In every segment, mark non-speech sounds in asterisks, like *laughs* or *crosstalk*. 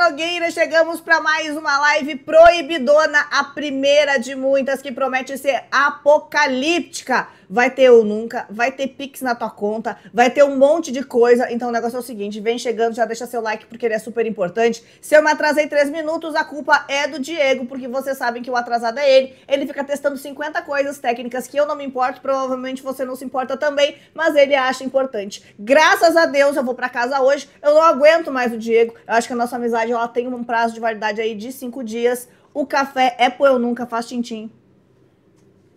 Nogueira, né? chegamos para mais uma live proibidona, a primeira de muitas que promete ser apocalíptica vai ter o Nunca, vai ter Pix na tua conta, vai ter um monte de coisa. Então o negócio é o seguinte: vem chegando, já deixa seu like porque ele é super importante. Se eu me atrasei três minutos, a culpa é do Diego, porque vocês sabem que o atrasado é ele. Ele fica testando 50 coisas técnicas que eu não me importo, provavelmente você não se importa também, mas ele acha importante. Graças a Deus eu vou para casa hoje, eu não aguento mais o Diego. Eu acho que a nossa amizade ela tem um prazo de validade aí de cinco dias. O café é pô eu nunca, faz tintim.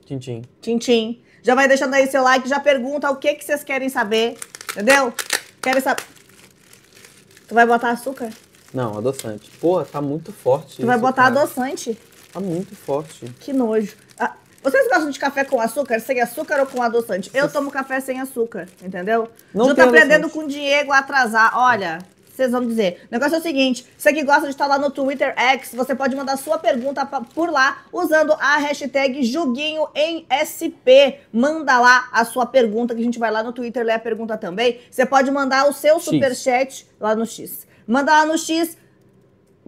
Tintim. Tintim. Já vai deixando aí seu like, já pergunta o que, que vocês querem saber. Entendeu? Querem saber. Tu vai botar açúcar? Não, adoçante. Pô, tá muito forte. Tu isso, vai botar cara. adoçante? Tá muito forte. Que nojo. Ah, vocês gostam de café com açúcar, sem açúcar ou com adoçante? Eu tomo café sem açúcar, entendeu? Não Já tá aprendendo com o Diego a atrasar. Olha, vocês vão dizer. O negócio é o seguinte: você que gosta de estar lá no Twitter X, você pode mandar sua pergunta por lá usando a hashtag JuguinhoSP em SP. Manda lá a sua pergunta, que a gente vai lá no Twitter ler a pergunta também. Você pode mandar o seu superchat lá no X. Manda lá no X,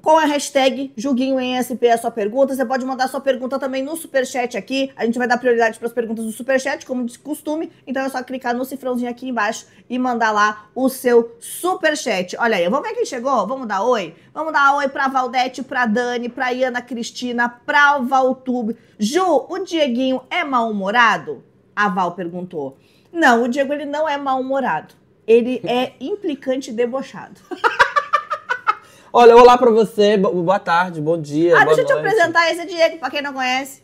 com a hashtag Julguinho em SP a é sua pergunta. Você pode mandar sua pergunta também no superchat aqui. A gente vai dar prioridade para as perguntas do superchat, como de costume. Então é só clicar no cifrãozinho aqui embaixo e mandar lá o seu superchat. Olha aí, vamos ver quem chegou? Vamos dar oi? Vamos dar oi para Valdete, para Dani, para Iana Cristina, para o Valtube. Ju, o Dieguinho é mal-humorado? A Val perguntou. Não, o Diego ele não é mal-humorado. Ele é implicante e debochado. *laughs* Olha, olá pra você, boa tarde, bom dia. Ah, deixa eu te apresentar, esse é Diego, pra quem não conhece.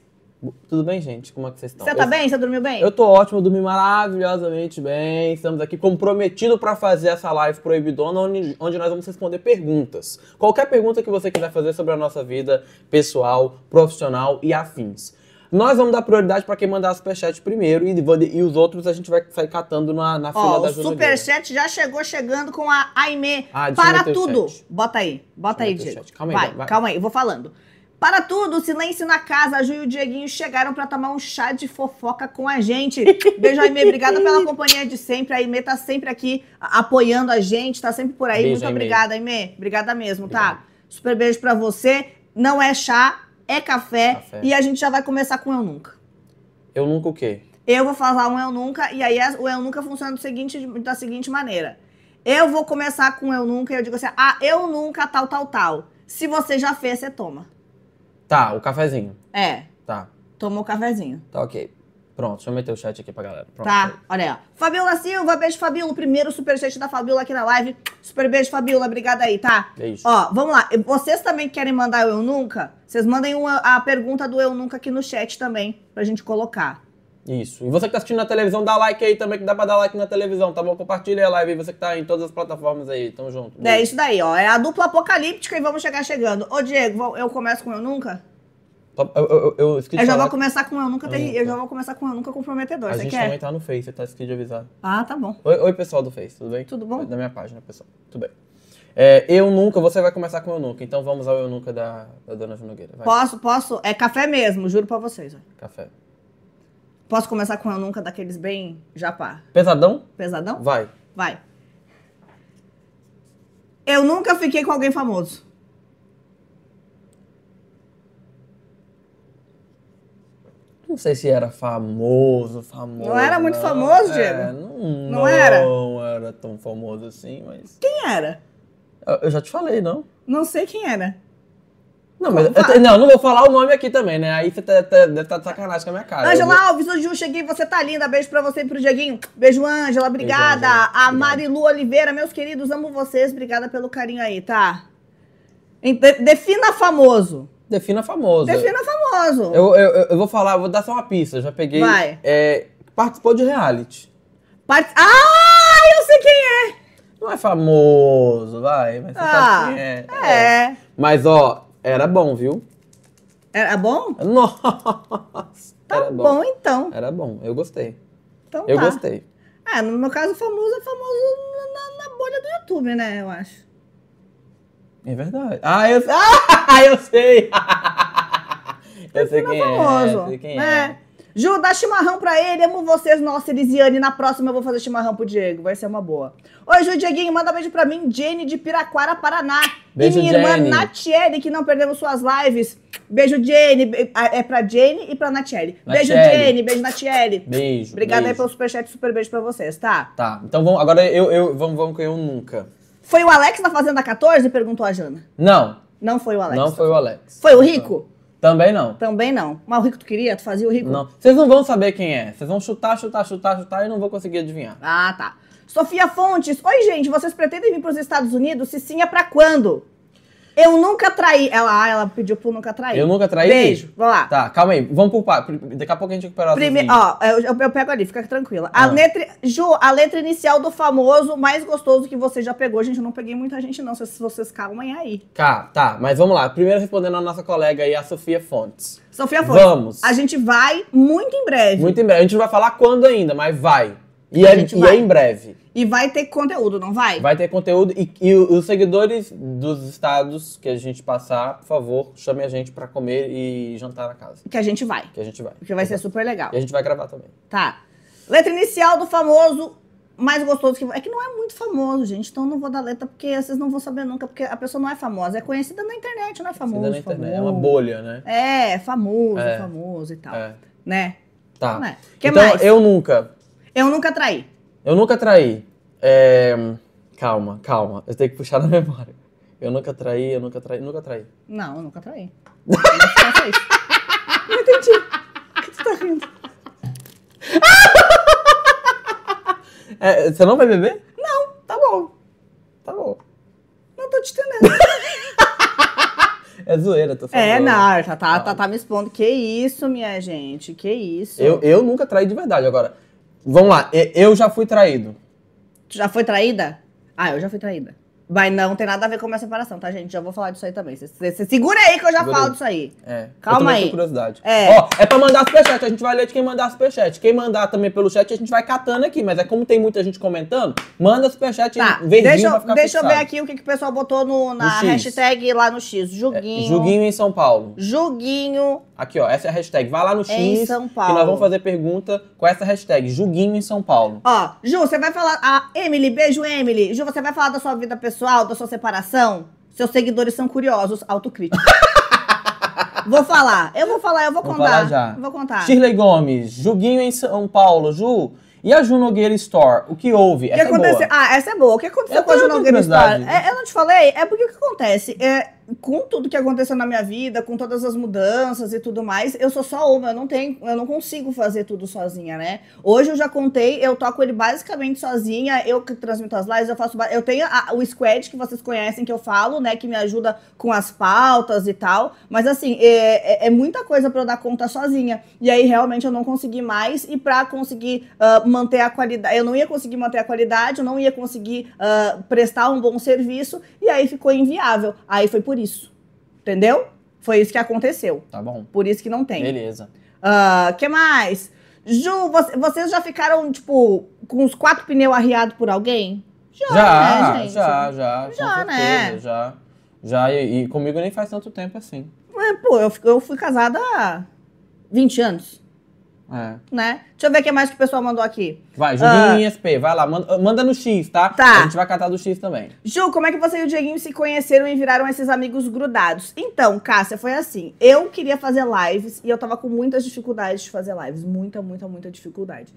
Tudo bem, gente? Como é que vocês estão? Você tá eu... bem? Você dormiu bem? Eu tô ótimo, eu dormi maravilhosamente bem. Estamos aqui comprometido para fazer essa live proibidona, onde, onde nós vamos responder perguntas. Qualquer pergunta que você quiser fazer sobre a nossa vida pessoal, profissional e afins. Nós vamos dar prioridade para quem mandar superchat primeiro e, e, os outros a gente vai sair catando na, na fila Ó, da O superchat já chegou chegando com a Aime. Ah, para tudo. Bota aí, bota aí, Diego. Calma aí, vai, calma aí, vou falando. Para tudo, silêncio na casa. A Ju e o Dieguinho chegaram para tomar um chá de fofoca com a gente. Beijo, Aimee. Obrigada pela *laughs* companhia de sempre. A Aimee tá sempre aqui apoiando a gente, tá sempre por aí. Beijo, Muito obrigada, Aimee. Obrigada mesmo, tá? Super beijo para você. Não é chá, é café, café, e a gente já vai começar com Eu Nunca. Eu Nunca o quê? Eu vou falar um Eu Nunca, e aí o Eu Nunca funciona seguinte, da seguinte maneira. Eu vou começar com Eu Nunca, e eu digo assim, ah, Eu Nunca, tal, tal, tal. Se você já fez, você toma. Tá, o cafezinho. É. Tá. Toma o cafezinho. Tá, ok. Pronto, deixa eu meter o chat aqui pra galera. Pronto, tá, olha aí. Ó. Fabiola Silva, beijo, Fabiola. Primeiro superchat da Fabiola aqui na live. Super beijo, Fabiola. Obrigada aí, tá? Beijo. Ó, vamos lá. Vocês também querem mandar o Eu Nunca? Vocês mandem uma, a pergunta do Eu Nunca aqui no chat também, pra gente colocar. Isso. E você que tá assistindo na televisão, dá like aí também, que dá pra dar like na televisão, tá bom? Compartilha a live aí, você que tá em todas as plataformas aí, tamo junto. É beijo. É isso daí, ó. É a dupla apocalíptica e vamos chegar chegando. Ô, Diego, eu começo com Eu Nunca? Eu, eu, eu, eu falar... já vou começar com eu nunca ter... eu já vou começar com eu nunca comprometedor. A Você gente quer? também tá no Face, Você tá esqueci de avisar. Ah, tá bom. Oi, oi, pessoal do Face, tudo bem? Tudo bom? Da minha página, pessoal. Tudo bem. É, eu nunca, você vai começar com eu nunca. Então vamos ao eu nunca da, da dona Nogueira. Vai. Posso, posso. É café mesmo, juro pra vocês. Café. Posso começar com eu nunca daqueles bem japá? Pesadão? Pesadão? Vai. Vai. Eu nunca fiquei com alguém famoso. Não sei se era famoso, famoso. Não era muito não. famoso, é, Diego? É, não, não, não era? Não era tão famoso assim, mas. Quem era? Eu, eu já te falei, não? Não sei quem era. Não, mas eu, não, não vou falar o nome aqui também, né? Aí você tá, tá, deve estar tá de sacanagem com a minha cara. Ângela vou... Alves, o Ju, cheguei, você tá linda. Beijo pra você e pro Dieguinho. Beijo, Ângela, obrigada. Beijo, Angela. A Marilu Oliveira, meus queridos, amo vocês. Obrigada pelo carinho aí, tá? Defina famoso. Defina famoso. Defina famoso. Eu, eu, eu vou falar, vou dar só uma pista. já peguei. Vai. É, participou de reality. Part... Ah, eu sei quem é! Não é famoso, vai. Mas você ah, sabe quem é. É. é. Mas, ó, era bom, viu? Era bom? Nossa! Tá era bom. bom, então. Era bom, eu gostei. Então eu tá. gostei. Ah, no meu caso, famoso é famoso na, na bolha do YouTube, né? Eu acho. É verdade. Ah, eu, *laughs* ah, eu sei! eu, é, eu sei quem famoso, é, eu sei quem é. Ju, dá chimarrão pra ele. Amo vocês, nossa, Elisiane. Na próxima eu vou fazer chimarrão pro Diego. Vai ser uma boa. Oi, Ju, Dieguinho, manda beijo pra mim, Jenny de Piraquara, Paraná. Beijo, e minha Jenny. irmã Natiele, que não perdemos suas lives. Beijo, Jenny. Ah, é pra Jenny e pra Natiele. Beijo, Jenny. Beijo, Natiele. Beijo. Obrigada beijo. aí pelo superchat. Super beijo pra vocês, tá? Tá. Então vamos, agora eu, eu vamos, vamos com eu nunca. Foi o Alex na Fazenda 14? Perguntou a Jana. Não. Não foi o Alex. Não foi o Alex. Foi o Rico? Também não. Também não. Mas o Rico tu queria? Tu fazia o Rico? Não. Vocês não vão saber quem é. Vocês vão chutar, chutar, chutar, chutar e não vou conseguir adivinhar. Ah, tá. Sofia Fontes. Oi, gente. Vocês pretendem vir para os Estados Unidos? Se sim, é para quando? Eu nunca traí. Ela, ah, ela pediu pro nunca trair. Eu nunca traí? Beijo, vou lá. Tá, calma aí. Vamos pro par. Daqui a pouco a gente recupera Primeiro, ó, eu, eu, pego ali, fica tranquila. A ah. letra. Ju, a letra inicial do famoso mais gostoso que você já pegou. Gente, eu não peguei muita gente, não. Se vocês, vocês calmem aí. Tá, tá, mas vamos lá. Primeiro respondendo a nossa colega aí, a Sofia Fontes. Sofia Fontes. Vamos. A gente vai muito em breve. Muito em breve. A gente não vai falar quando ainda, mas vai. E, a, a gente e é vai. é em breve. E vai ter conteúdo, não vai? Vai ter conteúdo. E, e os seguidores dos estados que a gente passar, por favor, chame a gente para comer e jantar na casa. Que a gente vai. Que a gente vai. Que vai Exato. ser super legal. E a gente vai gravar também. Tá. Letra inicial do famoso mais gostoso que. É que não é muito famoso, gente. Então não vou dar letra porque vocês não vão saber nunca, porque a pessoa não é famosa. É conhecida na internet, não é famoso. Conhecida na internet. Famoso. É uma bolha, né? É, famoso, é. famoso e tal. É. Né? Tá. É. Que então, mais? eu nunca. Eu nunca traí. Eu nunca traí. É... Calma, calma. Eu tenho que puxar na *laughs* memória. Eu nunca traí, eu nunca traí, nunca traí. Não, eu nunca traí. Eu não entendi. Por que você tá rindo? *laughs* É, você não vai beber? Não, tá bom. Tá bom. Não tô te entendendo. *laughs* É zoeira, tô é, falando. É, não, tá, tá, tá, tá me expondo. Que isso, minha gente, que isso. Eu, eu nunca traí de verdade. Agora, Vamos lá, eu já fui traído. Tu já foi traída? Ah, eu já fui traída. Mas não tem nada a ver com a minha separação, tá, gente? Já vou falar disso aí também. Você segura aí que eu já segura falo aí. disso aí. É. Calma aí. curiosidade. É. Ó, é pra mandar superchat. A gente vai ler de quem mandar superchat. Quem mandar também pelo chat, a gente vai catando aqui. Mas é como tem muita gente comentando, manda superchat tá. verdinho deixa, eu, pra ficar Deixa fixado. eu ver aqui o que, que o pessoal botou no, na no hashtag lá no X. É, Juguinho. É, Juguinho em São Paulo. Juguinho Aqui, ó, essa é a hashtag. Vai lá no é X. em São Paulo. Que nós vamos fazer pergunta com essa hashtag. Juguinho em São Paulo. Ó, Ju, você vai falar. Ah, Emily, beijo, Emily. Ju, você vai falar da sua vida pessoal, da sua separação? Seus seguidores são curiosos, autocrítica. *laughs* vou falar. Eu vou falar, eu vou, vou contar. já. Vou contar. Shirley Gomes, Juguinho em São Paulo. Ju, e a Ju Nogueira Store? O que houve? O que é aconteceu? ah, essa é boa. O que aconteceu com a Ju Nogueira Store? É, eu não te falei? É porque o que acontece? É, com tudo que aconteceu na minha vida, com todas as mudanças e tudo mais, eu sou só uma, eu não tenho, eu não consigo fazer tudo sozinha, né? Hoje eu já contei, eu toco ele basicamente sozinha, eu que transmito as lives, eu faço, eu tenho a, o squad que vocês conhecem que eu falo, né, que me ajuda com as pautas e tal, mas assim, é, é, é muita coisa para eu dar conta sozinha. E aí realmente eu não consegui mais e para conseguir uh, manter a qualidade, eu não ia conseguir manter a qualidade, eu não ia conseguir uh, prestar um bom serviço e aí ficou inviável. Aí foi por isso. Entendeu? Foi isso que aconteceu. Tá bom. Por isso que não tem. Beleza. Uh, que mais? Ju, você, vocês já ficaram, tipo, com os quatro pneus arriados por alguém? Já, já, né, já, já. Já, né? Já, já. E, e, comigo nem faz tanto tempo assim. É, pô, eu, eu fui casada há 20 anos. É. Né? Deixa eu ver o que mais que o pessoal mandou aqui. Vai, ah. Julinho uh, SP, vai lá, manda, manda, no X, tá? Tá. A gente vai catar do X também. Ju, como é que você e o Dieguinho se conheceram e viraram esses amigos grudados? Então, Cássia, foi assim. Eu queria fazer lives e eu tava com muitas dificuldades de fazer lives. Muita, muita, muita dificuldade.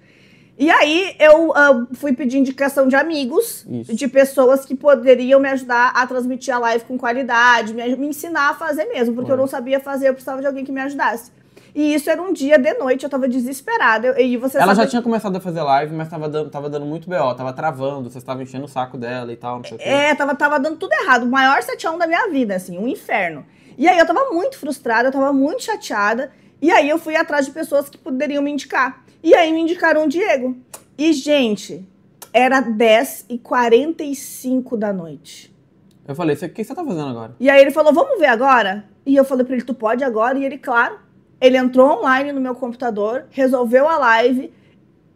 E aí eu uh, fui pedir indicação de amigos, Isso. de pessoas que poderiam me ajudar a transmitir a live com qualidade, me, me ensinar a fazer mesmo, porque Ué. eu não sabia fazer, eu precisava de alguém que me ajudasse. E isso era um dia de noite, eu tava desesperada. Eu, e você Ela sabe... já tinha começado a fazer live, mas tava dando, tava dando muito BO, tava travando, vocês estavam enchendo o saco dela e tal, não sei o quê. É, tava, tava dando tudo errado. O maior setão da minha vida, assim, um inferno. E aí eu tava muito frustrada, eu tava muito chateada. E aí eu fui atrás de pessoas que poderiam me indicar. E aí me indicaram o Diego. E, gente, era 10h45 da noite. Eu falei, o que você tá fazendo agora? E aí ele falou, vamos ver agora? E eu falei pra ele, tu pode agora? E ele, claro. Ele entrou online no meu computador, resolveu a live.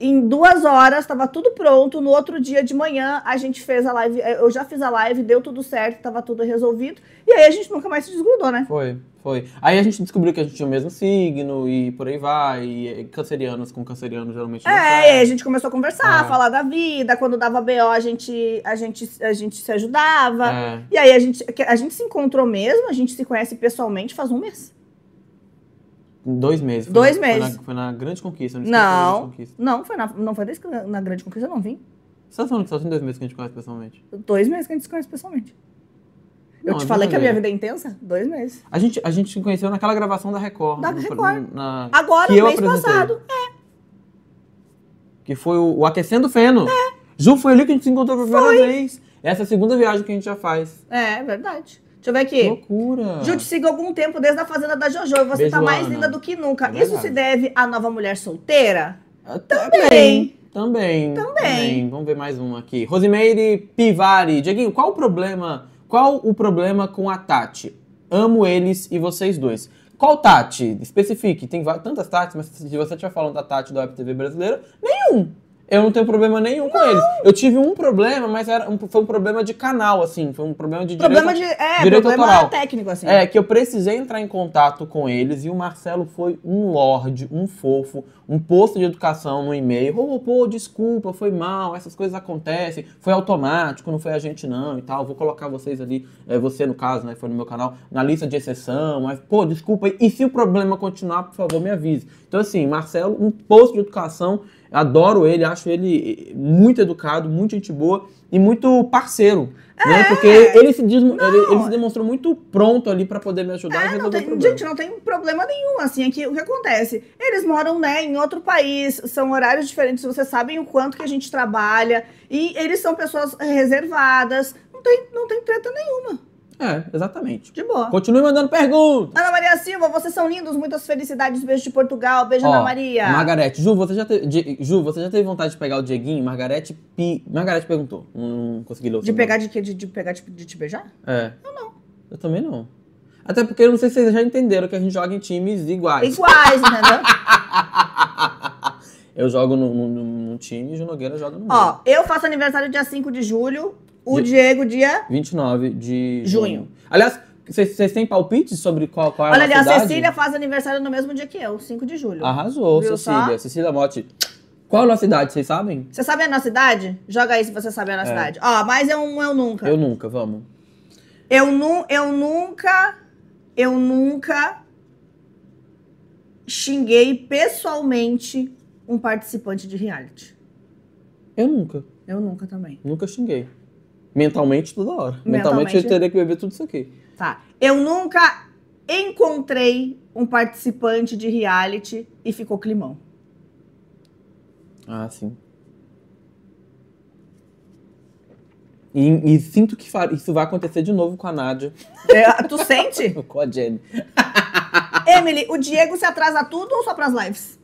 Em duas horas estava tudo pronto. No outro dia de manhã a gente fez a live. É, eu já fiz a live, deu tudo certo, estava tudo resolvido. E aí a gente nunca mais se desgrudou, né? Foi, foi. Aí a gente descobriu que a gente tinha o mesmo signo e por aí vai. E cancerianos com cancerianos geralmente. É, é, aí a gente começou a conversar, é. falar da vida. Quando dava BO, a gente, a gente, a gente se ajudava. É. E aí a gente, a gente se encontrou mesmo, a gente se conhece pessoalmente faz um mês. Dois meses. Foi Dois na, meses. Foi na, foi na, Grande Conquista. Não, não, conquista. não, foi na, não foi desde na Grande Conquista, eu não vim. Só, tá que só tem dois meses que a gente conhece pessoalmente. Dois meses que a gente se conhece pessoalmente. Eu te é falei que a minha vida é intensa? Dois meses. A gente, a gente se conheceu naquela gravação da Record. Da Record. Na, Agora, que mês passado. É. Que foi o, o Aquecendo Feno. É. Ju, foi ali que a gente se encontrou pela primeira foi. vez. Essa é a segunda viagem que a gente já faz. É, verdade. Deixa eu ver aqui. Loucura. te siga algum tempo desde a Fazenda da Jojo e você Beijo, tá mais Ana. linda do que nunca. É Isso se deve à nova mulher solteira? Ah, tá também. Também. Também. Também. Vamos ver mais um aqui. Rosimeire Pivari. Dieguinho, qual o problema? Qual o problema com a Tati? Amo eles e vocês dois. Qual Tati? Especifique. Tem tantas Tati, mas se você estiver falando da Tati da Web brasileira, nenhum eu não tenho problema nenhum não. com eles. Eu tive um problema, mas era um, foi um problema de canal, assim. Foi um problema de problema direito, de, é, direito problema autoral. técnico, assim. É, que eu precisei entrar em contato com eles e o Marcelo foi um lorde, um fofo, um posto de educação no e-mail. Oh, pô, desculpa, foi mal, essas coisas acontecem. Foi automático, não foi a gente não e tal. Vou colocar vocês ali, é, você no caso, né, foi no meu canal, na lista de exceção. Mas, pô, desculpa. E se o problema continuar, por favor, me avise. Então, assim, Marcelo, um posto de educação adoro ele, acho ele eh, muito educado, muito gente boa e muito parceiro. Né? É, né? Porque ele se, ele, ele, se demonstrou muito pronto ali para poder me ajudar é, e resolver tem, o problema. Gente, não tem problema nenhum, assim, aqui é o que acontece? Eles moram, né, em outro país, são horários diferentes, vocês sabem o quanto que a gente trabalha, e eles são pessoas reservadas, não tem, não tem treta nenhuma. É, exatamente. De boa. Continue mandando perguntas. Ana Maria Silva, vocês são lindos, muitas felicidades, beijo de Portugal, beijo Ó, Ana Maria. Margarete, Ju, você já te... Ju, você já teve vontade de pegar o Dieguinho? Margarete pi... Margarete perguntou. Não, não consegui ler. De pegar de quê? De, de pegar de, de te beijar? É. Eu não. Eu também não. Até porque eu não sei se vocês já entenderam que a gente joga em times iguais. Iguais, entendeu? *laughs* Eu jogo num, no time e o Nogueira joga no Ó, eu faço aniversário dia 5 de julho o Diego dia 29 de junho. junho. Aliás, vocês têm palpites sobre qual, qual é a Olha, aliás, a Cecília faz aniversário no mesmo dia que eu, 5 de julho. Arrasou, Viu Cecília. Só? Cecília Motti. Qual é a nossa idade, vocês sabem? Você sabe a nossa idade? Joga aí se você sabe a nossa é. idade. Ó, mas é um eu nunca. Eu nunca, vamos. Eu, nu, eu nunca. Eu nunca xinguei pessoalmente um participante de reality. Eu nunca. Eu nunca também. Nunca xinguei. Mentalmente, toda hora. Mentalmente, Mentalmente eu teria que beber tudo isso aqui. Tá. Eu nunca encontrei um participante de reality e ficou climão. Ah, sim. E, e sinto que isso vai acontecer de novo com a Nádia. É, tu sente? *laughs* com a Jenny. Emily, o Diego se atrasa tudo ou só pras lives?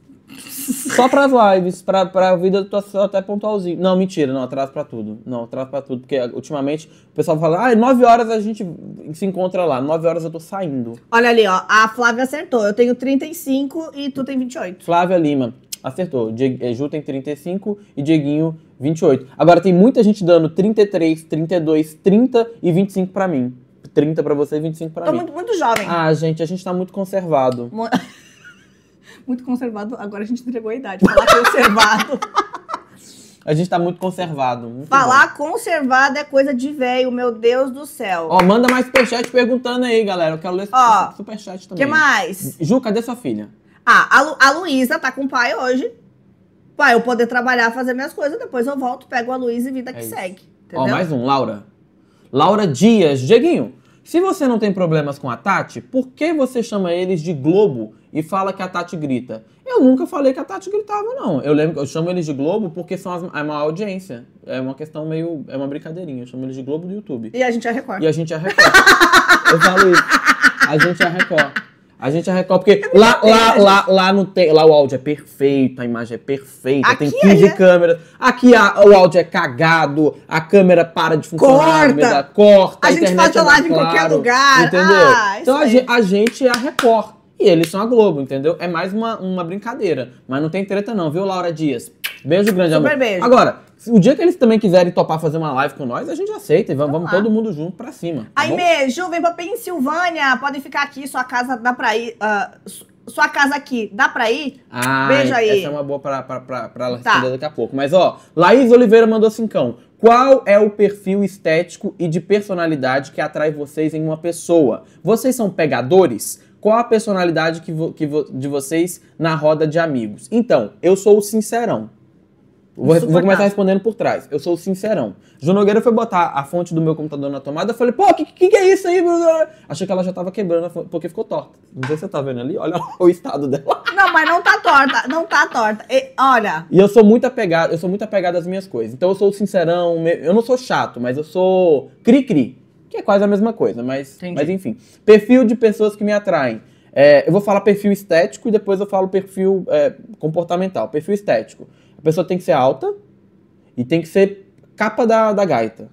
Só pras lives, pra, pra vida do atuação até pontualzinho. Não, mentira, não, atraso pra tudo. Não, atraso pra tudo, porque ultimamente o pessoal fala, ah, 9 horas a gente se encontra lá, 9 horas eu tô saindo. Olha ali, ó, a Flávia acertou, eu tenho 35 e tu tem 28. Flávia Lima, acertou. Eh, Ju tem 35 e Dieguinho 28. Agora tem muita gente dando 33, 32, 30 e 25 pra mim. 30 pra você e 25 pra tô mim. Tô muito, muito jovem. Ah, gente, a gente tá muito conservado. Muito... *laughs* muito conservado. Agora a gente entregou a idade. Falar conservado. *laughs* A gente tá muito conservado. Muito Falar bom. conservado é coisa de velho, meu Deus do céu. Ó, manda mais superchat perguntando aí, galera. Eu quero ler Ó, superchat também. O que mais? Ju, cadê sua filha? Ah, a, Lu, a Luísa tá com o pai hoje. Pai, eu poder trabalhar, fazer minhas coisas, depois eu volto, pego a Luísa e vida é que isso. segue. Entendeu? Ó, mais um, Laura. Laura Dias. Dieguinho, se você não tem problemas com a Tati, por que você chama eles de Globo e fala que a Tati grita. Eu nunca falei que a Tati gritava, não. Eu lembro, eu chamo eles de Globo porque são as, é a maior audiência. É uma questão meio. É uma brincadeirinha. Eu chamo eles de Globo do YouTube. E a gente é Record. E a gente é Record. *laughs* eu falo isso. A gente é Record. A gente é Record, porque é lá, lá, lá, lá, no te, lá o áudio é perfeito, a imagem é perfeita, Aqui tem 15 é... câmeras. Aqui a, o áudio é cagado, a câmera para de funcionar, corta, a, corta, a, a gente faz a é live em qualquer lugar. Entendeu? Ah, então a, a gente é a Record. E eles são a Globo, entendeu? É mais uma, uma brincadeira. Mas não tem treta, não, viu, Laura Dias? Beijo grande, Super amor. Beijo. Agora, o dia que eles também quiserem topar fazer uma live com nós, a gente aceita e vamos, então vamos todo mundo junto pra cima. Tá Aime, Ju, vem pra Pensilvânia. Podem ficar aqui, sua casa dá pra ir. Uh, sua casa aqui, dá pra ir? Ah, Beijo aí. Essa é uma boa pra, pra, pra, pra ela tá. responder tá. daqui a pouco. Mas ó, Laís Oliveira mandou cão. Qual é o perfil estético e de personalidade que atrai vocês em uma pessoa? Vocês são pegadores? qual a personalidade que, vo, que vo, de vocês na roda de amigos. Então, eu sou o sincerão. Vou, vou, começar respondendo por trás. Eu sou o sincerão. João Nogueira foi botar a fonte do meu computador na tomada. Eu falei, pô, que, que, que é isso aí, Bruno? Achei que ela já tava quebrando fonte, porque ficou torta. Não sei se você tá vendo ali. Olha *laughs* o estado dela. Não, mas não tá torta. Não tá torta. E, olha. E eu sou muito apegado, eu sou muito apegado às minhas coisas. Então eu sou o sincerão. Eu não sou chato, mas eu sou cri-cri que é quase a mesma coisa, mas, mas enfim. Perfil de pessoas que me atraem. É, eu vou falar perfil estético e depois eu falo perfil é, comportamental. Perfil estético. A pessoa tem que ser alta e tem que ser capa da, da gaita.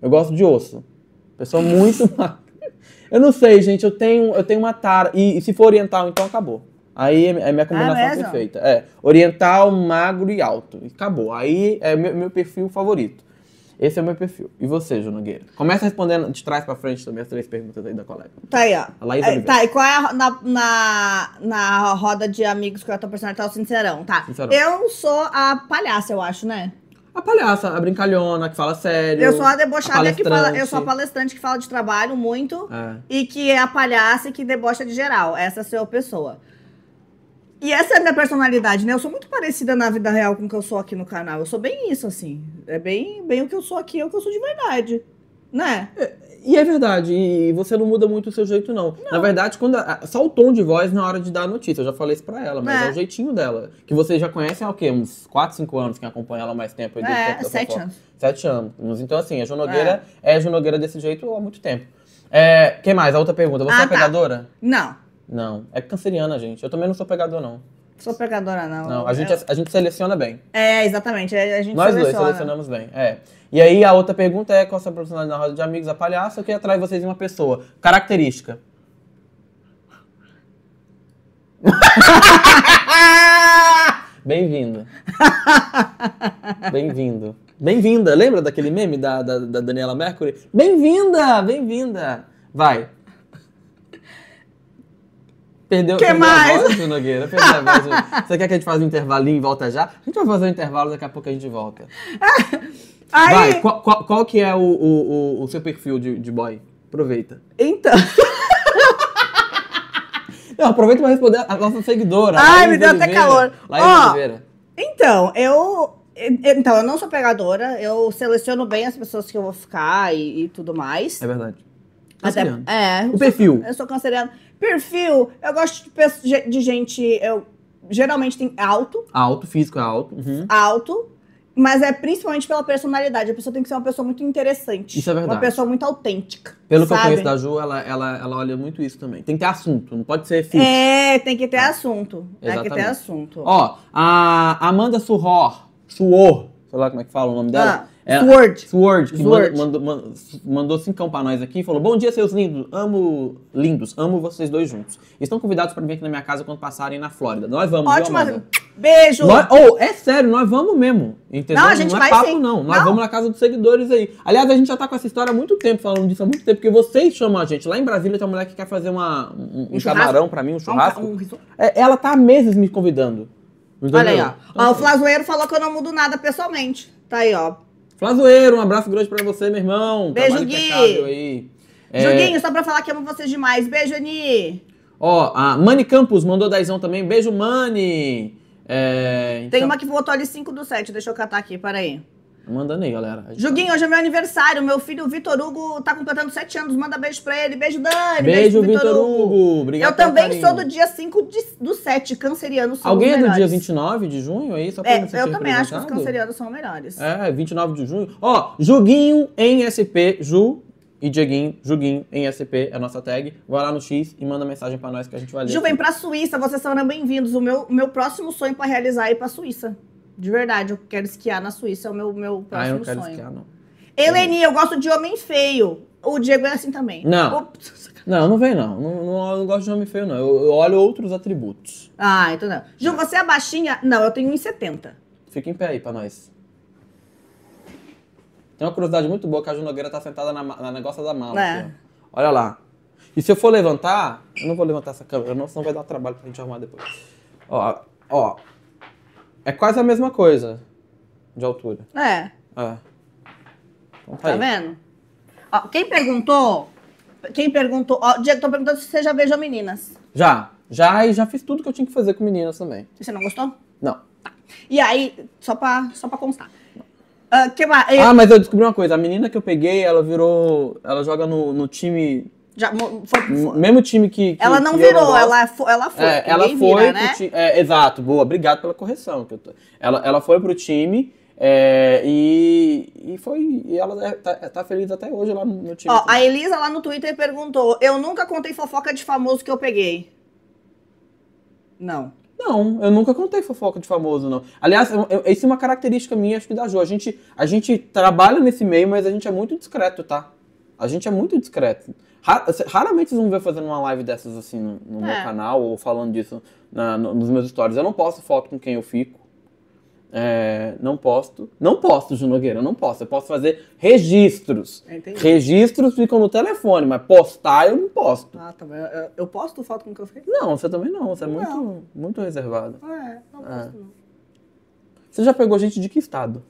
Eu gosto de osso. Pessoa muito *laughs* magra. Eu não sei, gente. Eu tenho, eu tenho uma tara. E, e se for oriental, então acabou. Aí é, é minha ah, combinação ah, perfeita. É, oriental, magro e alto. E acabou. Aí é meu, meu perfil favorito. Esse é o meu perfil. E você, Ju Nogueira? Começa respondendo de trás pra frente também as três perguntas aí da colega. Tá aí, ó. A Laís é, tá, e qual é a, na, na, na roda de amigos que eu tô personagem? Tá o Sincerão, tá. Sincerão. Eu sou a palhaça, eu acho, né? A palhaça, a brincalhona, que fala sério. Eu sou a debochada a que fala. Eu sou a palestrante que fala de trabalho muito é. e que é a palhaça e que debocha de geral. Essa é a sua pessoa. E essa é a minha personalidade, né? Eu sou muito parecida na vida real com o que eu sou aqui no canal. Eu sou bem isso, assim. É bem, bem o que eu sou aqui, é o que eu sou de verdade. Né? É, e é verdade. E você não muda muito o seu jeito, não. não. Na verdade, quando a, só o tom de voz na hora de dar a notícia. Eu já falei isso pra ela, mas é, é o jeitinho dela. Que vocês já conhecem há o quê? Uns 4, 5 anos, quem acompanha ela mais tempo. É, 7 anos. 7 anos. Então, assim, a Jonogueira é, é Jonogueira desse jeito há muito tempo. É, quem mais? A outra pergunta. Você ah, é tá. pegadora? Não. Não, é canceriana, gente. Eu também não sou pegador, não. Sou pegadora, não. Não, a gente, é. a gente seleciona bem. É, exatamente. É, a gente Nós seleciona. dois selecionamos bem, é. E aí a outra pergunta é qual a sua personalidade na roda de amigos, a palhaça, o que atrai vocês em uma pessoa? Característica. *laughs* Bem-vindo. Bem-vindo. Bem-vinda. Lembra daquele meme da, da, da Daniela Mercury? Bem-vinda, bem-vinda. Vai. Perdeu, que perdeu mais? a voz, Nogueira. Perdeu a voz. Você quer que a gente faça um intervalinho e volta já? A gente vai fazer um intervalo, daqui a pouco a gente volta. *laughs* Aí... Vai, qual, qual, qual, que é o, o, o, o seu perfil de, de boy? Aproveita. Então... *laughs* Não, aproveita para responder a nossa seguidora. Ai, Laís me deu Oliveira, até calor. Laís Oliveira. Então, eu. Então, eu não sou pegadora, eu seleciono bem as pessoas que eu vou ficar e, e tudo mais. É verdade. Até, é, o perfil. Eu sou canceriano. Perfil, eu gosto de, de gente. Eu, geralmente tem é alto. Alto, físico é alto. Uhum. Alto. Mas é principalmente pela personalidade. A pessoa tem que ser uma pessoa muito interessante. Isso é verdade. Uma pessoa muito autêntica. Pelo sabe? que eu conheço da Ju, ela, ela, ela olha muito isso também. Tem que ter assunto, não pode ser físico. É, tem que ter ah. assunto. Exatamente. Tem que ter assunto. Ó, a Amanda Suor Suor, sei lá como é que fala o nome dela. Ah é, Sword. Sword, que Sword. Mandou, mandou, mandou cincão pra nós aqui e falou: Bom dia, seus lindos. Amo lindos, amo vocês dois juntos. Estão convidados para vir aqui na minha casa quando passarem na Flórida. Nós vamos, Ótimo. viu, Beijo! Nós, oh, é sério, nós vamos mesmo. Entendeu? Não, a gente não é vai papo, sim. não. Nós Não. vamos na casa dos seguidores aí. Aliás, a gente já tá com essa história há muito tempo, falando disso há muito tempo, porque vocês chamam a gente. Lá em Brasília tem uma mulher que quer fazer uma, um, um Um camarão pra mim, um churrasco. Um- um É, ela tá há meses me convidando. Entendeu? Olha aí, ó. Ó, O Flazoeiro falou que eu não mudo nada pessoalmente. Tá aí, ó. Flazoeiro, um abraço grande para você, meu irmão. Beijo, Gui. Aí. É... Joguinho, só pra falar que amo vocês demais. Beijo, Ani. Ó, a Mani Campos mandou daizão também. Beijo, Mani. É, então... Tem uma que votou ali 5 do 7. Deixa eu catar aqui, peraí. Mandando aí, galera. Juguinho, tá- hoje é meu aniversário. Meu filho Vitor Hugo tá completando 7 anos. Manda beijo pra ele. Beijo, Dani. Beijo, beijo Vitor Hugo. Hugo. Obrigado Eu também sou do dia 5 de, do 7. canceriano são Alguém é do dia 29 de junho aí? Só pra é, é eu também acho que os cancerianos são melhores. É, 29 de junho. Ó, Juguinho em SP. Ju, e Dieguinho, Juguinho, em SP, é a nossa tag. Vai lá no X e manda mensagem pra nós que a gente vai ler. Ju, vem pra Suíça, vocês serão bem-vindos. O meu, meu próximo sonho pra realizar é ir pra Suíça. De verdade, eu quero esquiar na Suíça, é o meu, meu próximo ah, eu quero sonho. Esquiar, não. Eleni, eu gosto de homem feio. O Diego é assim também. Não. O... *laughs* Não, não vem, não. Não, não. não, gosto de homem feio, não. Eu, eu, olho outros atributos. Ah, então não. Ju, você é baixinha? Não, eu tenho 1,70. Fica em pé aí pra nós. Tem uma curiosidade muito boa que a Ju Nogueira tá sentada na, na negócio da mala. É. Olha lá. E se eu for levantar, eu não vou levantar essa câmera, não, senão vai dar trabalho pra gente arrumar depois. Ó, ó, é quase a mesma coisa de altura. É. É. Então, tá, tá vendo? Ó, quem perguntou, quem perguntou, ó, Diego, tô perguntando se você já beijou meninas. Já, já e já fiz tudo que eu tinha que fazer com meninas também. E você não gostou? Não. Tá. E aí, só pra, só pra constar. Uh, que, Ah, mas eu descobri uma coisa. A menina que eu peguei, ela virou. Ela joga no, no time já, foi, Mesmo time que. que ela não que virou, ela, ela é, foi. É, ela foi. Vira, né? é, exato, boa, obrigado pela correção. Que tô, ela, ela foi pro time é, e, e foi. E ela é, tá, é, tá, feliz até hoje lá no time. Ó, a Elisa lá no Twitter perguntou: Eu nunca contei fofoca de famoso que eu peguei. Não. Não, eu nunca contei fofoca de famoso, não. Aliás, eu, eu, isso é uma característica minha, acho que da Jo. A gente, a gente trabalha nesse meio, mas a gente é muito discreto, tá? A gente é muito discreto raramente vocês vão ver fazendo uma live dessas assim no, no é. meu canal ou falando disso na, no, nos meus stories. Eu não posto foto com quem eu fico. É, não posto. Não posto, Ju Nogueira, não posso. Eu posso fazer registros. É, entendi. Registros ficam no telefone, mas postar eu não posto. Ah, tá bem. Eu, eu posto foto com quem eu fico Não, você também não. Você é ah, é. não. é muito, muito reservada. É, não posto é. não. Você já pegou gente de que estado?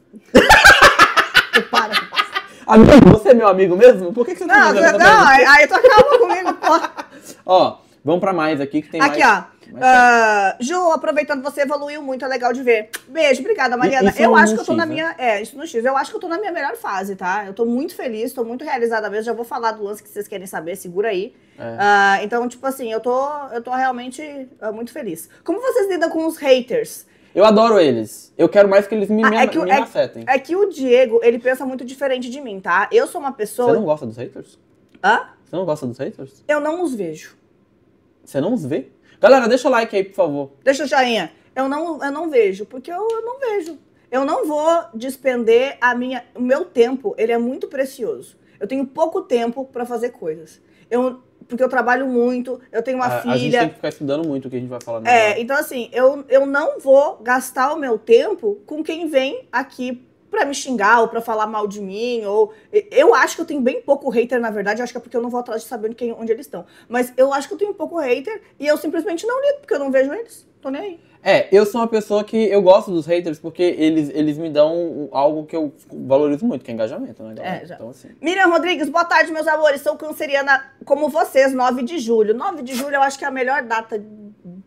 *laughs* para, para. Amigo, você é meu amigo mesmo? Por que, que você não, tá Não, não, aí tu acaba comigo, *laughs* Ó, vamos pra mais aqui que tem aqui, mais. Aqui, ó. Uh, Ju, aproveitando você, evoluiu muito, é legal de ver. Beijo, obrigada, Mariana. Isso eu é acho que eu tô X, na né? minha. Né? É, isso no X. Eu acho que eu tô na minha melhor fase, tá? Eu tô muito feliz, tô muito realizada mesmo. Já vou falar do lance que vocês querem saber, segura aí. É. Uh, então, tipo assim, eu tô, eu tô realmente uh, muito feliz. Como vocês lidam com os haters? Eu adoro eles. Eu quero mais que eles me, ah, é me, é que, me é, afetem. É que o Diego, ele pensa muito diferente de mim, tá? Eu sou uma pessoa. Você não gosta dos haters? Hã? Você não gosta dos haters? Eu não os vejo. Você não os vê? Galera, deixa o like aí, por favor. Deixa o joinha. Eu não, eu não vejo, porque eu, eu não vejo. Eu não vou despender a minha, o meu tempo, ele é muito precioso. Eu tenho pouco tempo para fazer coisas. Eu, porque eu trabalho muito, eu tenho uma a, filha. A gente tem que ficar estudando muito o que a gente vai falar. É, então assim, eu, eu não vou gastar o meu tempo com quem vem aqui para me xingar ou para falar mal de mim ou eu acho que eu tenho bem pouco hater na verdade, eu acho que é porque eu não vou atrás de saber quem, onde eles estão. Mas eu acho que eu tenho um pouco hater e eu simplesmente não lido porque eu não vejo eles. Tô nem aí. É, eu sou uma pessoa que eu gosto dos haters porque eles, eles me dão algo que eu valorizo muito, que é engajamento, né? É, já. Então, assim. Miriam Rodrigues, boa tarde, meus amores. Sou canceriana como vocês, 9 de julho. 9 de julho eu acho que é a melhor data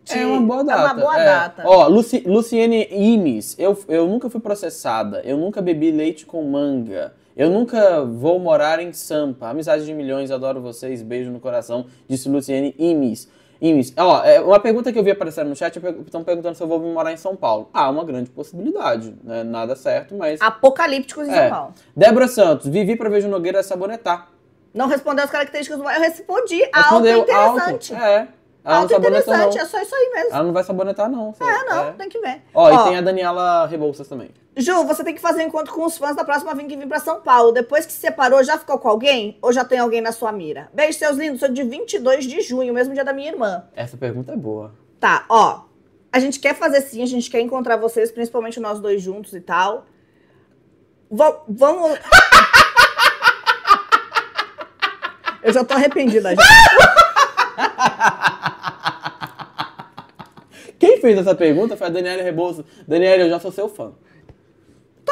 é uma boa data. É uma boa é. data. Ó, Luci, Luciene Imes, eu, eu nunca fui processada, eu nunca bebi leite com manga. Eu nunca vou morar em Sampa. Amizade de milhões, adoro vocês, beijo no coração, disse Luciene Imes. Imes. Ó, é, uma pergunta que eu vi aparecer no chat, estão perguntando se eu vou morar em São Paulo. Ah, uma grande possibilidade, né? Nada certo, mas... Apocalípticos em é. São Paulo. Débora Santos, vivi para ver o Nogueira é sabonetar. Não respondeu as características do... Eu respondi, Respondeu, alto interessante. Alto. É, ela ah, não sabonetou, interessante, não. é só isso aí mesmo. Ela não vai sabonetar, não. Você... É, não, é. tem que ver. Ó, Ó, e tem a Daniela Rebouças também. Ju, você tem que fazer encontro com os fãs da próxima vez que vir pra São Paulo. Depois que separou, já ficou com alguém? Ou já tem alguém na sua mira? Beijo, seus lindos. Sou de 22 de junho, mesmo dia da minha irmã. Essa pergunta é boa. Tá, ó. A gente quer fazer sim, a gente quer encontrar vocês, principalmente nós dois juntos e tal. V vamos... *laughs* Eu já tô arrependida, gente. *laughs* Quem fez essa pergunta foi a Daniela Rebouças. Daniela, eu já sou seu fã